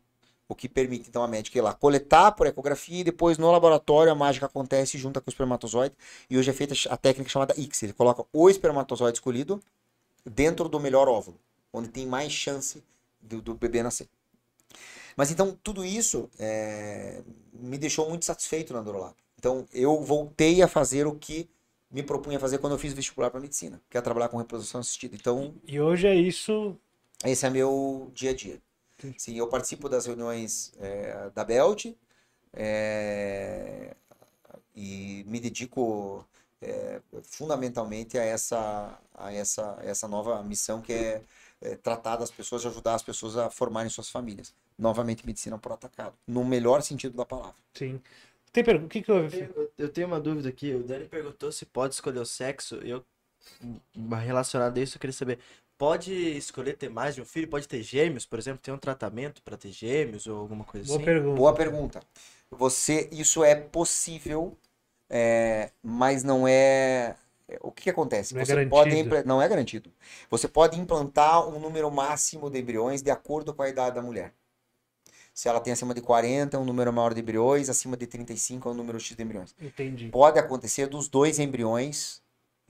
O que permite, então, a médica ir lá coletar por ecografia e depois no laboratório a mágica acontece junto com o espermatozoide. E hoje é feita a técnica chamada X. Ele coloca o espermatozoide escolhido dentro do melhor óvulo, onde tem mais chance do, do bebê nascer. Mas então, tudo isso é, me deixou muito satisfeito na Dorolab. Então, eu voltei a fazer o que me propunha fazer quando eu fiz vestibular para medicina, que é trabalhar com reprodução assistida. Então, e hoje é isso. Esse é meu dia a dia. Sim, eu participo das reuniões é, da Belt é, e me dedico é, fundamentalmente a essa, a essa, essa nova missão que é, é, tratar das pessoas e ajudar as pessoas a formarem suas famílias. Novamente, medicina por atacado, no melhor sentido da palavra. Sim. Tem pergunta? O que, que houve? Eu, eu tenho uma dúvida aqui. O Dani perguntou se pode escolher o sexo. Eu relacionado a isso, eu queria saber pode escolher ter mais de um filho? Pode ter gêmeos, por exemplo? Tem um tratamento para ter gêmeos ou alguma coisa Boa assim? Pergunta. Boa pergunta. Você, isso é possível, é, mas não é. é o que, que acontece? Não é você é pode não é garantido. Você pode implantar um número máximo de embriões de acordo com a idade da mulher. Se ela tem acima de 40, um número maior de embriões, acima de 35 é um número X de embriões. Entendi. Pode acontecer dos dois embriões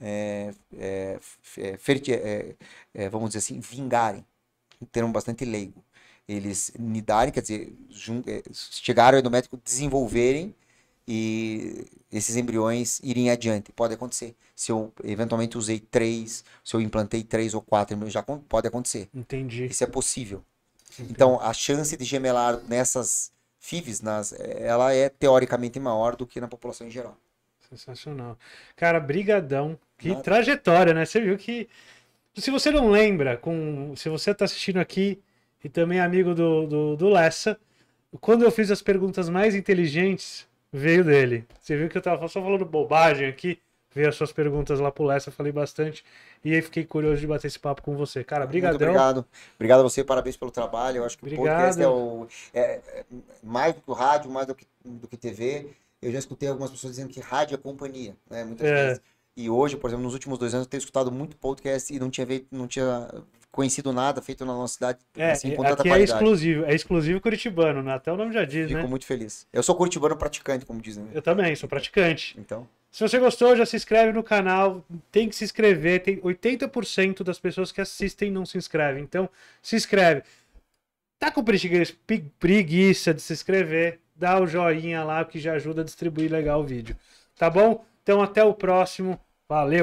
é, é é, é, é, vamos dizer assim, vingarem, um termo bastante leigo. Eles nidarem, quer dizer, é, chegaram ao endométrico, desenvolverem e esses embriões irem adiante. Pode acontecer. Se eu eventualmente usei três, se eu implantei três ou quatro embriões, já pode acontecer. Entendi. Isso é possível. Entendi. Então, a chance de gemelar nessas FIVs, nas, ela é teoricamente maior do que na população em geral. Sensacional. Cara, brigadão que Nada. trajetória, né? Você viu que. Se você não lembra, com... se você está assistindo aqui e também é amigo do, do, do Lessa, quando eu fiz as perguntas mais inteligentes, veio dele. Você viu que eu estava só falando bobagem aqui, veio as suas perguntas lá pro Lessa, falei bastante e aí fiquei curioso de bater esse papo com você. Cara, brigadão. Muito obrigado. Obrigado a você, parabéns pelo trabalho. Eu acho que obrigado. o podcast é, o, é, é mais do que o rádio, mais do que, do que TV. Eu já escutei algumas pessoas dizendo que rádio é companhia, né? Muitas é. vezes. E hoje, por exemplo, nos últimos dois anos eu tenho escutado muito podcast e não tinha, não tinha conhecido nada feito na nossa cidade. É, assim, com aqui é exclusivo, é exclusivo curitibano, né? Até o nome já diz, Fico né? Fico muito feliz. Eu sou curitibano praticante, como dizem. Né? Eu também, sou praticante. Então... Se você gostou, já se inscreve no canal. Tem que se inscrever. Tem 80% das pessoas que assistem não se inscrevem. Então, se inscreve. Tá com preguiça de se inscrever? Dá o joinha lá que já ajuda a distribuir legal o vídeo. Tá bom? Então, até o próximo. Valeu!